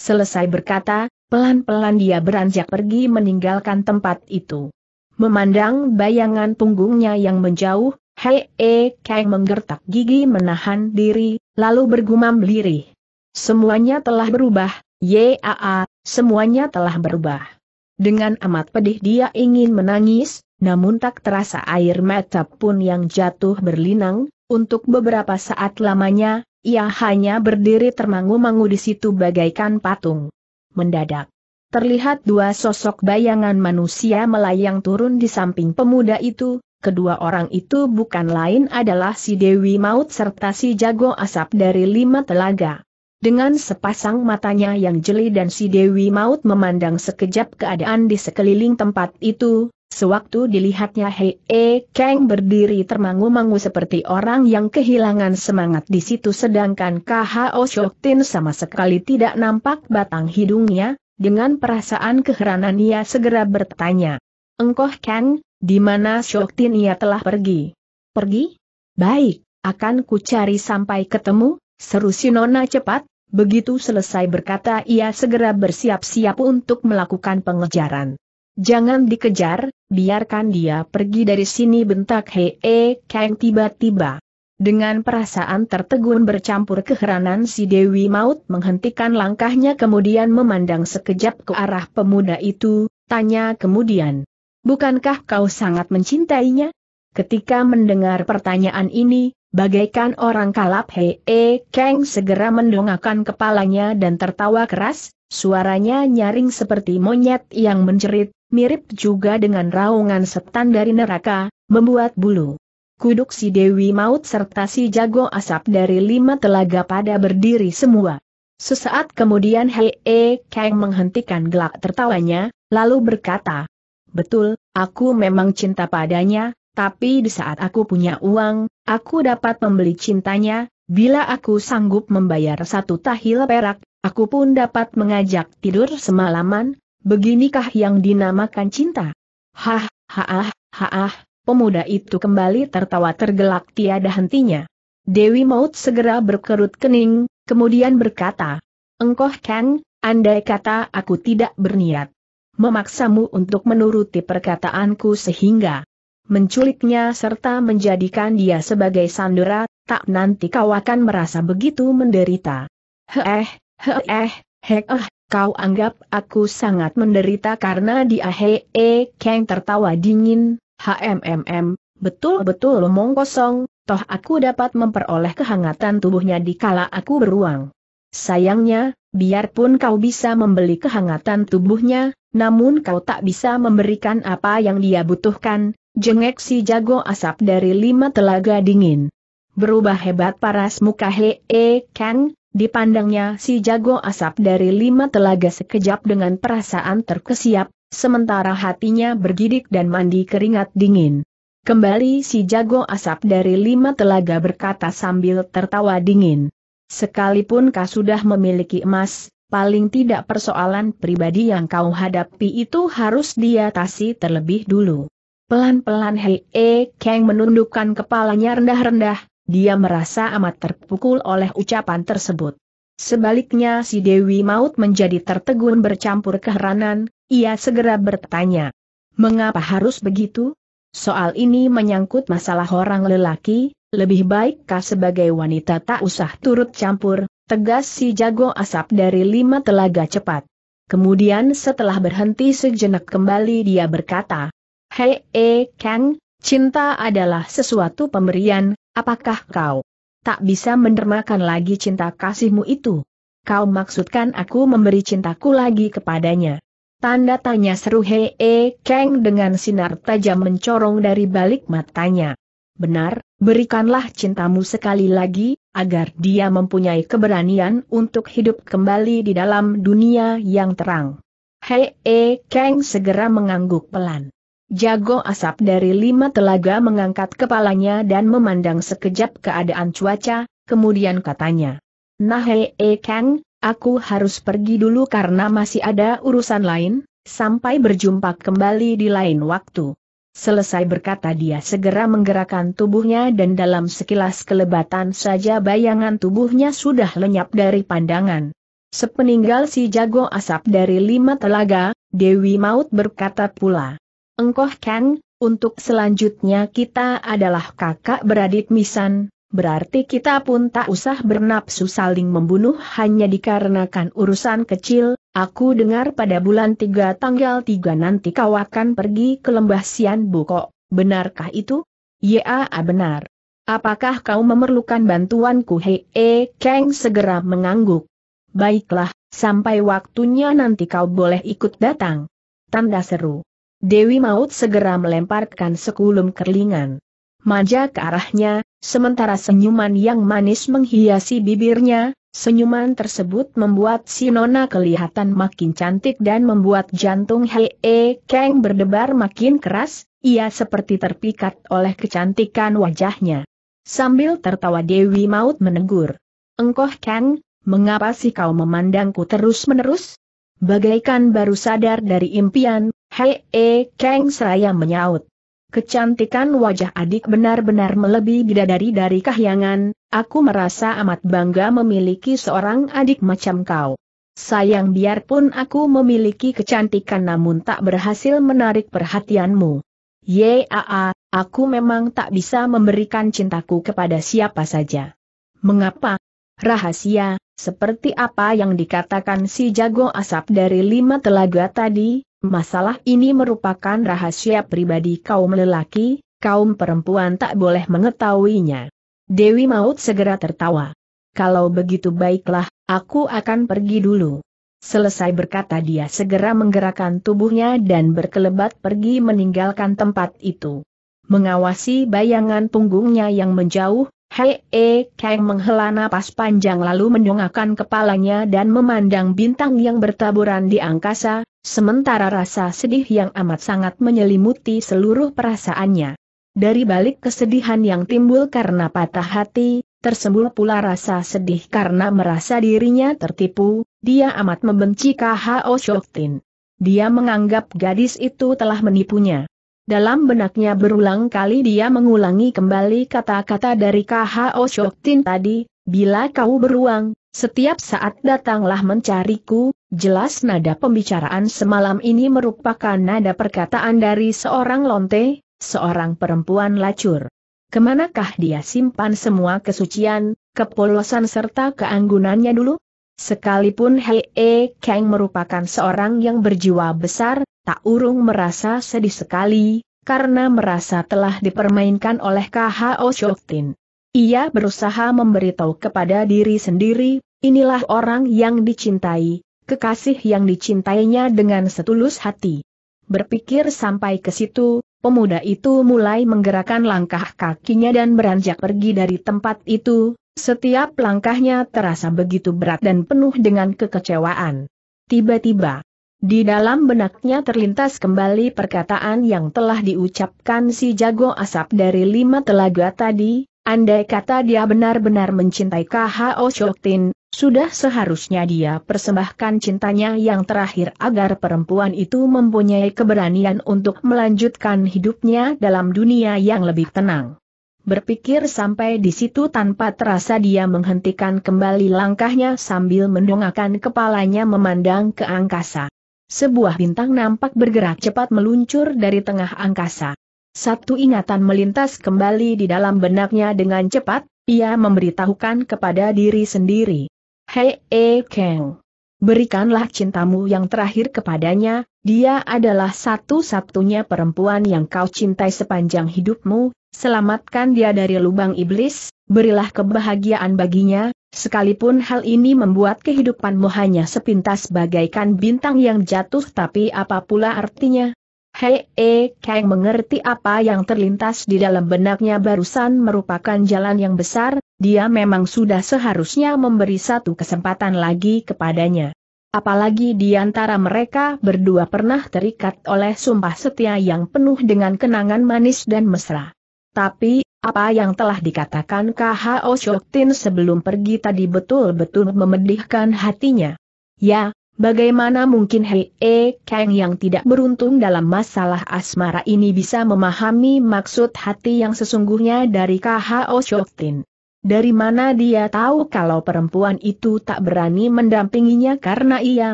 Selesai berkata, pelan-pelan dia beranjak pergi meninggalkan tempat itu. Memandang bayangan punggungnya yang menjauh, Hei E Kang menggertak gigi menahan diri, lalu bergumam lirih. Semuanya telah berubah, Yaa, semuanya telah berubah. Dengan amat pedih dia ingin menangis, namun tak terasa air mata pun yang jatuh berlinang, untuk beberapa saat lamanya, ia hanya berdiri termangu-mangu di situ bagaikan patung. Mendadak, terlihat dua sosok bayangan manusia melayang turun di samping pemuda itu, kedua orang itu bukan lain adalah si Dewi Maut serta si Jago Asap dari Lima Telaga. Dengan sepasang matanya yang jeli dan si Dewi Maut memandang sekejap keadaan di sekeliling tempat itu, sewaktu dilihatnya Hei e Kang berdiri termangu-mangu seperti orang yang kehilangan semangat di situ sedangkan KHO Shoktin sama sekali tidak nampak batang hidungnya, dengan perasaan keheranan ia segera bertanya. Engkoh Kang, di mana Shoktin ia telah pergi? Pergi? Baik, akan ku cari sampai ketemu, seru Sinona cepat, begitu selesai berkata ia segera bersiap-siap untuk melakukan pengejaran. Jangan dikejar, biarkan dia pergi dari sini bentak Hee Kang tiba-tiba. Dengan perasaan tertegun bercampur keheranan si Dewi Maut menghentikan langkahnya kemudian memandang sekejap ke arah pemuda itu, tanya kemudian. Bukankah kau sangat mencintainya? Ketika mendengar pertanyaan ini, bagaikan orang kalap Hee keng segera mendongakkan kepalanya dan tertawa keras, suaranya nyaring seperti monyet yang menjerit, mirip juga dengan raungan setan dari neraka, membuat bulu kuduk si Dewi Maut serta si Jago Asap dari lima telaga pada berdiri semua. Sesaat kemudian Hei e Kang menghentikan gelak tertawanya, lalu berkata, Betul, aku memang cinta padanya, tapi di saat aku punya uang, aku dapat membeli cintanya, bila aku sanggup membayar satu tahil perak, aku pun dapat mengajak tidur semalaman, Beginikah yang dinamakan cinta? Hah, haah, haah, Pemuda itu kembali tertawa tergelak tiada hentinya. Dewi Maut segera berkerut kening, kemudian berkata, Engkoh Kang, andai kata aku tidak berniat memaksamu untuk menuruti perkataanku sehingga menculiknya serta menjadikan dia sebagai sandera, tak nanti kau akan merasa begitu menderita. Heeh, heeh, eh, kau anggap aku sangat menderita karena dia hee, Kang tertawa dingin, HMMM, betul-betul omong kosong, toh aku dapat memperoleh kehangatan tubuhnya di kala aku beruang. Sayangnya, biarpun kau bisa membeli kehangatan tubuhnya, namun kau tak bisa memberikan apa yang dia butuhkan, jengek si jago asap dari lima telaga dingin. Berubah hebat paras muka Hee e Kang, dipandangnya si jago asap dari lima telaga sekejap dengan perasaan terkesiap, sementara hatinya bergidik dan mandi keringat dingin. Kembali si jago asap dari lima telaga berkata sambil tertawa dingin. Sekalipun kau sudah memiliki emas, paling tidak persoalan pribadi yang kau hadapi itu harus diatasi terlebih dulu. Pelan-pelan Hei E Kang menundukkan kepalanya rendah-rendah, dia merasa amat terpukul oleh ucapan tersebut. Sebaliknya si Dewi Maut menjadi tertegun bercampur keheranan, ia segera bertanya, mengapa harus begitu? Soal ini menyangkut masalah orang lelaki, lebih baikkah sebagai wanita tak usah turut campur, tegas si jago asap dari lima telaga cepat. Kemudian setelah berhenti sejenak kembali dia berkata, Hei, eh, Kang, cinta adalah sesuatu pemberian, apakah kau tak bisa mendermakan lagi cinta kasihmu itu? Kau maksudkan aku memberi cintaku lagi kepadanya. Tanda tanya seru Hee -he e, Kang dengan sinar tajam mencorong dari balik matanya. Benar, berikanlah cintamu sekali lagi, agar dia mempunyai keberanian untuk hidup kembali di dalam dunia yang terang. Hee -he e, Kang segera mengangguk pelan. Jago asap dari lima telaga mengangkat kepalanya dan memandang sekejap keadaan cuaca, kemudian katanya. Nah Hee Kang, Aku harus pergi dulu karena masih ada urusan lain, sampai berjumpa kembali di lain waktu. Selesai berkata dia segera menggerakkan tubuhnya dan dalam sekilas kelebatan saja bayangan tubuhnya sudah lenyap dari pandangan. Sepeninggal si jago asap dari lima telaga, Dewi Maut berkata pula. Engkoh Kang, untuk selanjutnya kita adalah kakak beradik Misan, berarti kita pun tak usah bernapsu saling membunuh hanya dikarenakan urusan kecil, aku dengar pada bulan 3 tanggal 3 nanti kau akan pergi ke lembah Sian Bukok, benarkah itu? Ya benar. Apakah kau memerlukan bantuanku? Hei, Kang segera mengangguk. Baiklah, sampai waktunya nanti kau boleh ikut datang. Tanda seru. Dewi Maut segera melemparkan sekulum kerlingan manja ke arahnya, sementara senyuman yang manis menghiasi bibirnya, senyuman tersebut membuat si Nona kelihatan makin cantik dan membuat jantung Hee Kang berdebar makin keras, ia seperti terpikat oleh kecantikan wajahnya. Sambil tertawa Dewi Maut menegur. Engkoh Kang, mengapa sih kau memandangku terus-menerus? Bagaikan baru sadar dari impian, Hee Kang seraya menyaut. Kecantikan wajah adik benar-benar melebihi bidadari dari kahyangan, aku merasa amat bangga memiliki seorang adik macam kau. Sayang biarpun aku memiliki kecantikan namun tak berhasil menarik perhatianmu. Yaa, aku memang tak bisa memberikan cintaku kepada siapa saja. Mengapa? Rahasia, seperti apa yang dikatakan si jago asap dari lima telaga tadi, Masalah ini merupakan rahasia pribadi kaum lelaki, kaum perempuan tak boleh mengetahuinya. Dewi Maut segera tertawa. Kalau begitu baiklah, aku akan pergi dulu. Selesai berkata dia segera menggerakkan tubuhnya dan berkelebat pergi meninggalkan tempat itu. Mengawasi bayangan punggungnya yang menjauh, Hei eh, Kang menghela napas panjang lalu mendongakkan kepalanya dan memandang bintang yang bertaburan di angkasa, sementara rasa sedih yang amat sangat menyelimuti seluruh perasaannya. Dari balik kesedihan yang timbul karena patah hati, tersembul pula rasa sedih karena merasa dirinya tertipu, dia amat membenci K.H.O. Shoktin. Dia menganggap gadis itu telah menipunya. Dalam benaknya berulang kali dia mengulangi kembali kata-kata dari KHO Shoktin tadi, bila kau beruang, setiap saat datanglah mencariku, jelas nada pembicaraan semalam ini merupakan nada perkataan dari seorang lonte, seorang perempuan lacur. Kemanakah dia simpan semua kesucian, kepolosan serta keanggunannya dulu? Sekalipun Hei e Kang merupakan seorang yang berjiwa besar, tak urung merasa sedih sekali, karena merasa telah dipermainkan oleh KHO Shoktin. Ia berusaha memberitahu kepada diri sendiri, inilah orang yang dicintai, kekasih yang dicintainya dengan setulus hati. Berpikir sampai ke situ, pemuda itu mulai menggerakkan langkah kakinya dan beranjak pergi dari tempat itu, setiap langkahnya terasa begitu berat dan penuh dengan kekecewaan. Tiba-tiba, di dalam benaknya terlintas kembali perkataan yang telah diucapkan si jago asap dari lima telaga tadi, andai kata dia benar-benar mencintai K.H.O. Shoktin, sudah seharusnya dia persembahkan cintanya yang terakhir agar perempuan itu mempunyai keberanian untuk melanjutkan hidupnya dalam dunia yang lebih tenang. Berpikir sampai di situ tanpa terasa dia menghentikan kembali langkahnya sambil mendongakkan kepalanya memandang ke angkasa. Sebuah bintang nampak bergerak cepat meluncur dari tengah angkasa. Satu ingatan melintas kembali di dalam benaknya dengan cepat, ia memberitahukan kepada diri sendiri. Hei, e Kang. Berikanlah cintamu yang terakhir kepadanya, dia adalah satu-satunya perempuan yang kau cintai sepanjang hidupmu, selamatkan dia dari lubang iblis, berilah kebahagiaan baginya, Sekalipun hal ini membuat kehidupanmu hanya sepintas bagaikan bintang yang jatuh tapi apa pula artinya? Hei, e, Kang mengerti apa yang terlintas di dalam benaknya barusan merupakan jalan yang besar, dia memang sudah seharusnya memberi satu kesempatan lagi kepadanya. Apalagi di antara mereka berdua pernah terikat oleh sumpah setia yang penuh dengan kenangan manis dan mesra. Tapi, apa yang telah dikatakan KHO Oshoktin sebelum pergi tadi betul-betul memedihkan hatinya. Ya, Bagaimana mungkin Hei e Kang yang tidak beruntung dalam masalah asmara ini bisa memahami maksud hati yang sesungguhnya dari KHO Oshoktin. Dari mana dia tahu kalau perempuan itu tak berani mendampinginya karena ia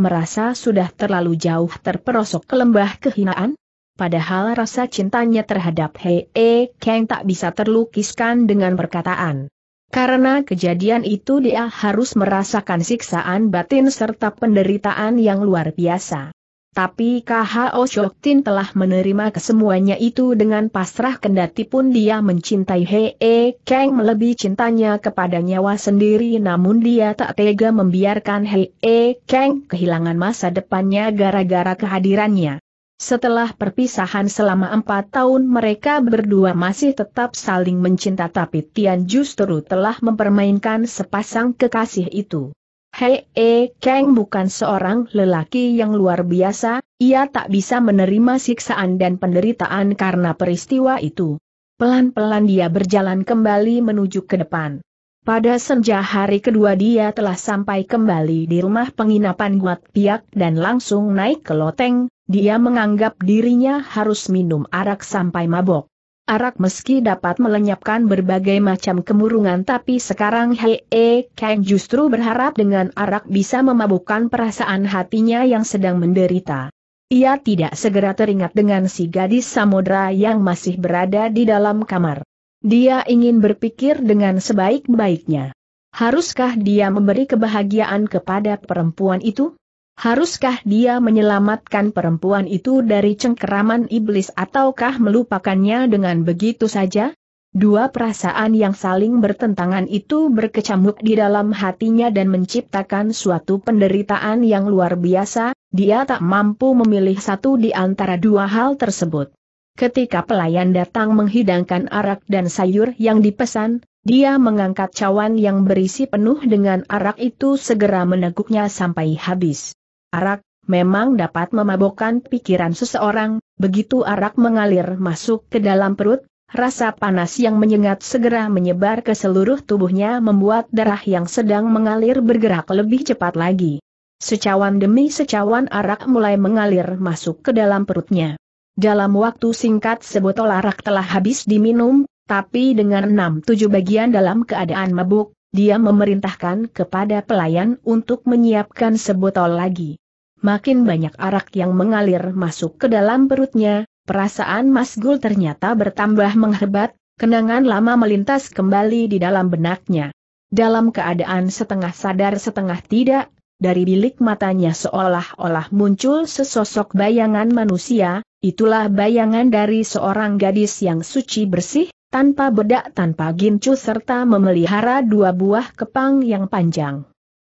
merasa sudah terlalu jauh terperosok ke lembah kehinaan? padahal rasa cintanya terhadap Hei E Kang tak bisa terlukiskan dengan perkataan. Karena kejadian itu dia harus merasakan siksaan batin serta penderitaan yang luar biasa. Tapi KHO Shoktin telah menerima kesemuanya itu dengan pasrah kendati pun dia mencintai Hee Kang melebihi cintanya kepada nyawa sendiri namun dia tak tega membiarkan Hee Kang kehilangan masa depannya gara-gara kehadirannya. Setelah perpisahan selama empat tahun mereka berdua masih tetap saling mencinta tapi Tian justru telah mempermainkan sepasang kekasih itu. Hei eh, Kang bukan seorang lelaki yang luar biasa, ia tak bisa menerima siksaan dan penderitaan karena peristiwa itu. Pelan-pelan dia berjalan kembali menuju ke depan. Pada senja hari kedua dia telah sampai kembali di rumah penginapan Guat Piak dan langsung naik ke loteng, dia menganggap dirinya harus minum arak sampai mabok. Arak meski dapat melenyapkan berbagai macam kemurungan tapi sekarang Hei -e Kang justru berharap dengan arak bisa memabukkan perasaan hatinya yang sedang menderita. Ia tidak segera teringat dengan si gadis samudra yang masih berada di dalam kamar. Dia ingin berpikir dengan sebaik-baiknya. Haruskah dia memberi kebahagiaan kepada perempuan itu? Haruskah dia menyelamatkan perempuan itu dari cengkeraman iblis ataukah melupakannya dengan begitu saja? Dua perasaan yang saling bertentangan itu berkecamuk di dalam hatinya dan menciptakan suatu penderitaan yang luar biasa, dia tak mampu memilih satu di antara dua hal tersebut. Ketika pelayan datang menghidangkan arak dan sayur yang dipesan, dia mengangkat cawan yang berisi penuh dengan arak itu segera meneguknya sampai habis. Arak, memang dapat memabokkan pikiran seseorang, begitu arak mengalir masuk ke dalam perut, rasa panas yang menyengat segera menyebar ke seluruh tubuhnya membuat darah yang sedang mengalir bergerak lebih cepat lagi. Secawan demi secawan arak mulai mengalir masuk ke dalam perutnya. Dalam waktu singkat sebotol arak telah habis diminum, tapi dengan enam tujuh bagian dalam keadaan mabuk, dia memerintahkan kepada pelayan untuk menyiapkan sebotol lagi. Makin banyak arak yang mengalir masuk ke dalam perutnya, perasaan Mas Gul ternyata bertambah menghebat, kenangan lama melintas kembali di dalam benaknya. Dalam keadaan setengah sadar setengah tidak, dari bilik matanya seolah-olah muncul sesosok bayangan manusia, Itulah bayangan dari seorang gadis yang suci bersih, tanpa bedak tanpa gincu serta memelihara dua buah kepang yang panjang.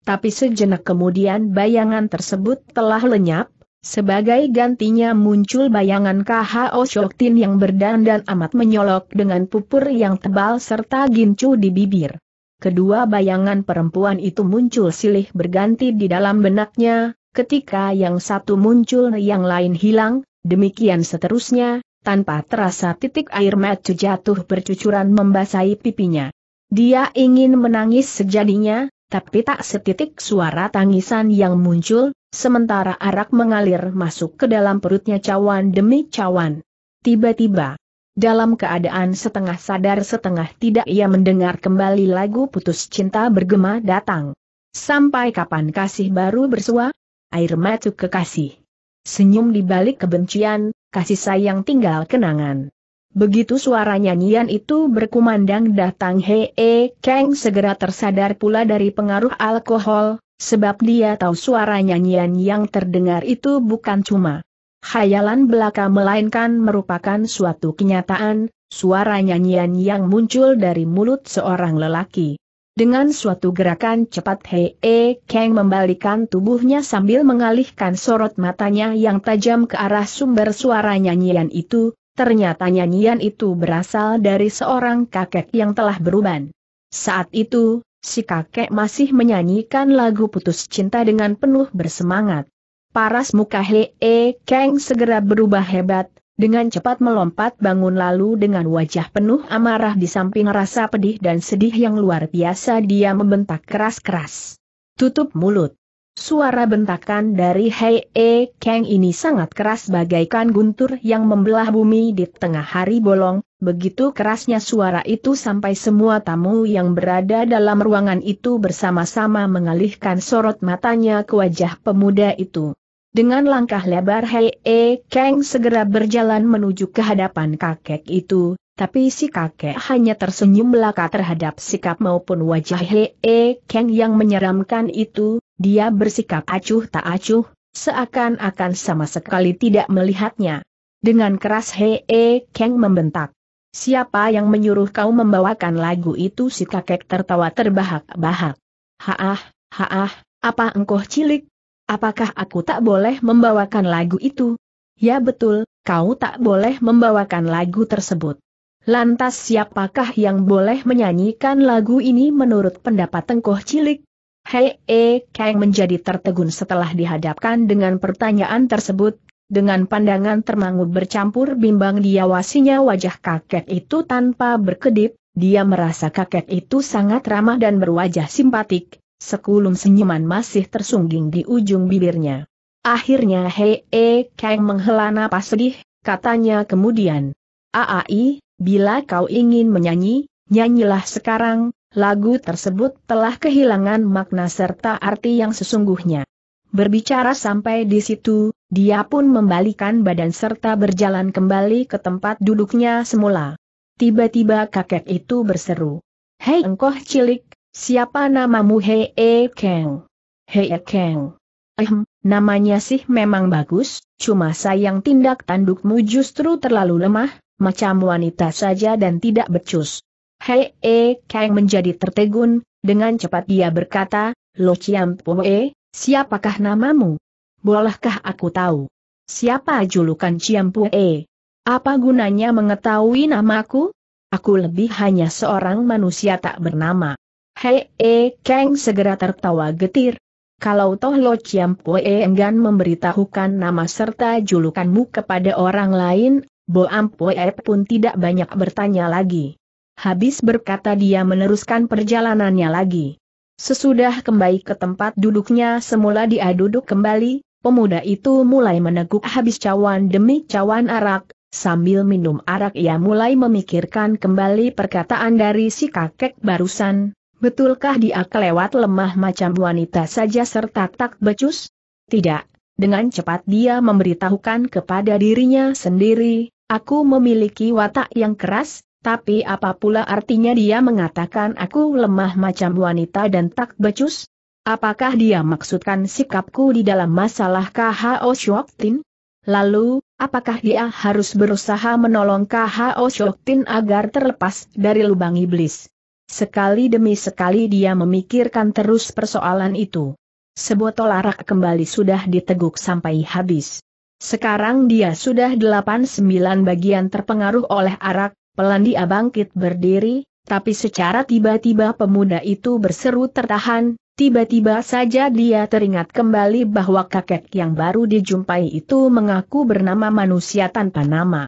Tapi sejenak kemudian bayangan tersebut telah lenyap, sebagai gantinya muncul bayangan KHO Shoktin yang berdandan amat menyolok dengan pupur yang tebal serta gincu di bibir. Kedua bayangan perempuan itu muncul silih berganti di dalam benaknya, ketika yang satu muncul yang lain hilang, Demikian seterusnya, tanpa terasa titik air mata jatuh bercucuran membasahi pipinya. Dia ingin menangis sejadinya, tapi tak setitik suara tangisan yang muncul, sementara arak mengalir masuk ke dalam perutnya cawan demi cawan. Tiba-tiba, dalam keadaan setengah sadar setengah tidak ia mendengar kembali lagu putus cinta bergema datang. Sampai kapan kasih baru bersua? Air mata kekasih. Senyum di balik kebencian, kasih sayang tinggal kenangan. Begitu suara nyanyian itu berkumandang datang Hee E Kang segera tersadar pula dari pengaruh alkohol, sebab dia tahu suara nyanyian yang terdengar itu bukan cuma khayalan belaka melainkan merupakan suatu kenyataan, suara nyanyian yang muncul dari mulut seorang lelaki. Dengan suatu gerakan cepat Hei E Kang membalikan tubuhnya sambil mengalihkan sorot matanya yang tajam ke arah sumber suara nyanyian itu, ternyata nyanyian itu berasal dari seorang kakek yang telah beruban. Saat itu, si kakek masih menyanyikan lagu putus cinta dengan penuh bersemangat. Paras muka Hei E Kang segera berubah hebat, dengan cepat melompat bangun lalu dengan wajah penuh amarah di samping rasa pedih dan sedih yang luar biasa dia membentak keras-keras. Tutup mulut. Suara bentakan dari Hei E Kang ini sangat keras bagaikan guntur yang membelah bumi di tengah hari bolong, begitu kerasnya suara itu sampai semua tamu yang berada dalam ruangan itu bersama-sama mengalihkan sorot matanya ke wajah pemuda itu. Dengan langkah lebar Hei E Kang segera berjalan menuju ke hadapan kakek itu, tapi si kakek hanya tersenyum belaka terhadap sikap maupun wajah Hei E Kang yang menyeramkan itu, dia bersikap acuh tak acuh, seakan-akan sama sekali tidak melihatnya. Dengan keras Hei E Kang membentak. Siapa yang menyuruh kau membawakan lagu itu si kakek tertawa terbahak-bahak. Haah, haah, apa engkau cilik, Apakah aku tak boleh membawakan lagu itu? Ya betul, kau tak boleh membawakan lagu tersebut. Lantas siapakah yang boleh menyanyikan lagu ini menurut pendapat tengkoh cilik? Hei E Kang menjadi tertegun setelah dihadapkan dengan pertanyaan tersebut, dengan pandangan termangu bercampur bimbang diawasinya wajah kakek itu tanpa berkedip, dia merasa kakek itu sangat ramah dan berwajah simpatik, sekulum senyuman masih tersungging di ujung bibirnya. Akhirnya Hei E Kang menghela napas sedih, katanya kemudian. Aai, bila kau ingin menyanyi, nyanyilah sekarang, lagu tersebut telah kehilangan makna serta arti yang sesungguhnya. Berbicara sampai di situ, dia pun membalikan badan serta berjalan kembali ke tempat duduknya semula. Tiba-tiba kakek itu berseru. Hei engkoh cilik, Siapa namamu Hei Hee Kang? Hee Kang. Ehm, hmm, namanya sih memang bagus, cuma sayang tindak tandukmu justru terlalu lemah, macam wanita saja dan tidak becus. Hei -e Kang menjadi tertegun, dengan cepat dia berkata, Lo Chiam Poe, siapakah namamu? Bolehkah aku tahu? Siapa julukan Chiam Poe? Apa gunanya mengetahui namaku? Aku lebih hanya seorang manusia tak bernama. Hei E segera tertawa getir. Kalau toh Lo Chiam Pue enggan memberitahukan nama serta julukanmu kepada orang lain, Bo Am e pun tidak banyak bertanya lagi. Habis berkata dia meneruskan perjalanannya lagi. Sesudah kembali ke tempat duduknya semula dia duduk kembali, pemuda itu mulai meneguk habis cawan demi cawan arak, sambil minum arak ia mulai memikirkan kembali perkataan dari si kakek barusan, Betulkah dia kelewat lemah macam wanita saja serta tak becus? Tidak. Dengan cepat dia memberitahukan kepada dirinya sendiri, aku memiliki watak yang keras, tapi apa pula artinya dia mengatakan aku lemah macam wanita dan tak becus? Apakah dia maksudkan sikapku di dalam masalah KHO Shoktin? Lalu, apakah dia harus berusaha menolong KHO Shoktin agar terlepas dari lubang iblis? Sekali demi sekali dia memikirkan terus persoalan itu. Sebotol arak kembali sudah diteguk sampai habis. Sekarang dia sudah 89 bagian terpengaruh oleh arak, pelan dia bangkit berdiri, tapi secara tiba-tiba pemuda itu berseru tertahan, Tiba-tiba saja dia teringat kembali bahwa kakek yang baru dijumpai itu mengaku bernama manusia tanpa nama.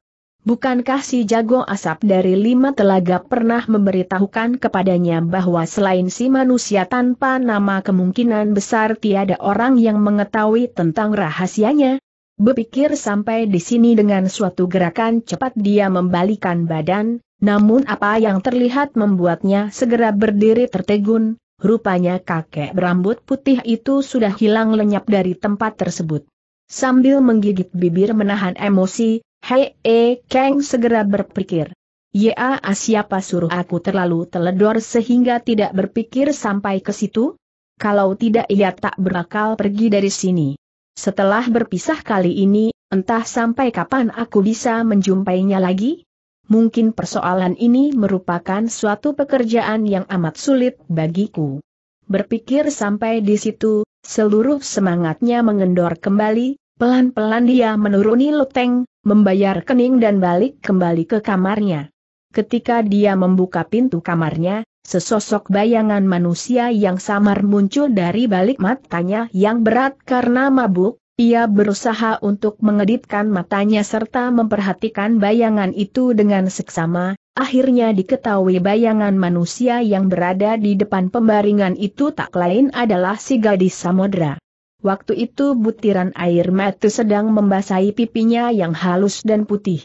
Bukankah si jago asap dari lima telaga pernah memberitahukan kepadanya bahwa selain si manusia tanpa nama kemungkinan besar tiada orang yang mengetahui tentang rahasianya? Berpikir sampai di sini dengan suatu gerakan cepat dia membalikan badan, namun apa yang terlihat membuatnya segera berdiri tertegun, rupanya kakek berambut putih itu sudah hilang lenyap dari tempat tersebut. Sambil menggigit bibir menahan emosi, Hei, e, eh, Kang segera berpikir. Ya, ah, siapa suruh aku terlalu teledor sehingga tidak berpikir sampai ke situ? Kalau tidak ia tak berakal pergi dari sini. Setelah berpisah kali ini, entah sampai kapan aku bisa menjumpainya lagi? Mungkin persoalan ini merupakan suatu pekerjaan yang amat sulit bagiku. Berpikir sampai di situ, seluruh semangatnya mengendor kembali, pelan-pelan dia menuruni loteng, membayar kening dan balik kembali ke kamarnya. Ketika dia membuka pintu kamarnya, sesosok bayangan manusia yang samar muncul dari balik matanya yang berat karena mabuk, ia berusaha untuk mengedipkan matanya serta memperhatikan bayangan itu dengan seksama, akhirnya diketahui bayangan manusia yang berada di depan pembaringan itu tak lain adalah si gadis Samodra. Waktu itu butiran air mata sedang membasahi pipinya yang halus dan putih.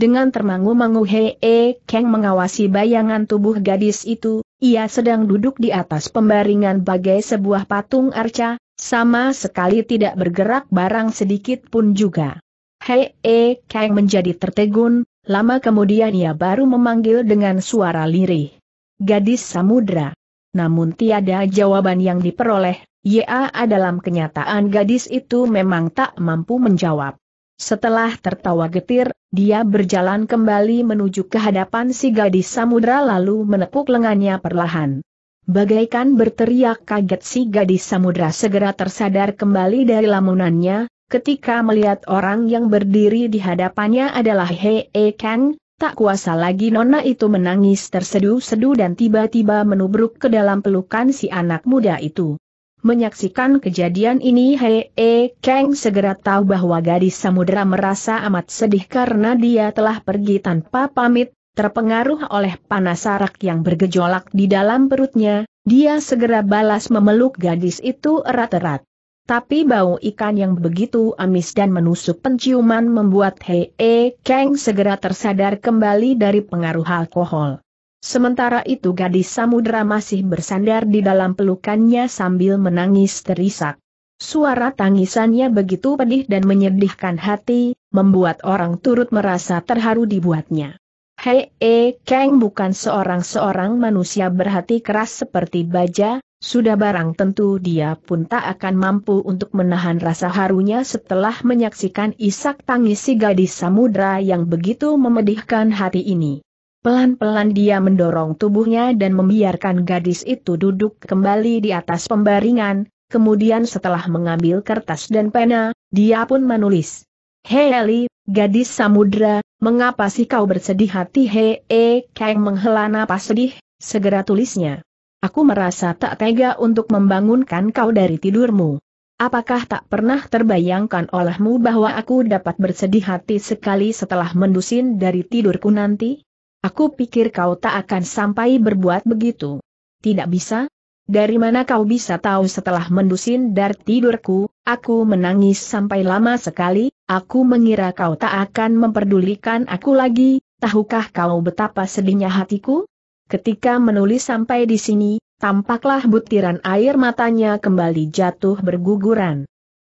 Dengan termangu-mangu Hee Kang mengawasi bayangan tubuh gadis itu, ia sedang duduk di atas pembaringan bagai sebuah patung arca, sama sekali tidak bergerak barang sedikit pun juga. Hee Kang menjadi tertegun, lama kemudian ia baru memanggil dengan suara lirih. Gadis samudra. Namun tiada jawaban yang diperoleh, Ya, dalam kenyataan gadis itu memang tak mampu menjawab. Setelah tertawa getir, dia berjalan kembali menuju ke hadapan si gadis samudra lalu menepuk lengannya perlahan. Bagaikan berteriak kaget si gadis samudra segera tersadar kembali dari lamunannya, ketika melihat orang yang berdiri di hadapannya adalah Hei E Kang, tak kuasa lagi nona itu menangis terseduh seduh dan tiba-tiba menubruk ke dalam pelukan si anak muda itu. Menyaksikan kejadian ini Hei e Kang segera tahu bahwa gadis samudera merasa amat sedih karena dia telah pergi tanpa pamit, terpengaruh oleh panas arak yang bergejolak di dalam perutnya, dia segera balas memeluk gadis itu erat-erat. Tapi bau ikan yang begitu amis dan menusuk penciuman membuat Hei e Kang segera tersadar kembali dari pengaruh alkohol. Sementara itu gadis samudera masih bersandar di dalam pelukannya sambil menangis terisak. Suara tangisannya begitu pedih dan menyedihkan hati, membuat orang turut merasa terharu dibuatnya. Hei, e, Kang bukan seorang-seorang manusia berhati keras seperti baja, sudah barang tentu dia pun tak akan mampu untuk menahan rasa harunya setelah menyaksikan isak tangis si gadis samudra yang begitu memedihkan hati ini. Pelan-pelan dia mendorong tubuhnya dan membiarkan gadis itu duduk kembali di atas pembaringan, kemudian setelah mengambil kertas dan pena, dia pun menulis. Hei Eli, gadis samudra, mengapa sih kau bersedih hati Hei e, menghela napas sedih, segera tulisnya. Aku merasa tak tega untuk membangunkan kau dari tidurmu. Apakah tak pernah terbayangkan olehmu bahwa aku dapat bersedih hati sekali setelah mendusin dari tidurku nanti? Aku pikir kau tak akan sampai berbuat begitu. Tidak bisa? Dari mana kau bisa tahu setelah mendusin dari tidurku, aku menangis sampai lama sekali, aku mengira kau tak akan memperdulikan aku lagi, tahukah kau betapa sedihnya hatiku? Ketika menulis sampai di sini, tampaklah butiran air matanya kembali jatuh berguguran.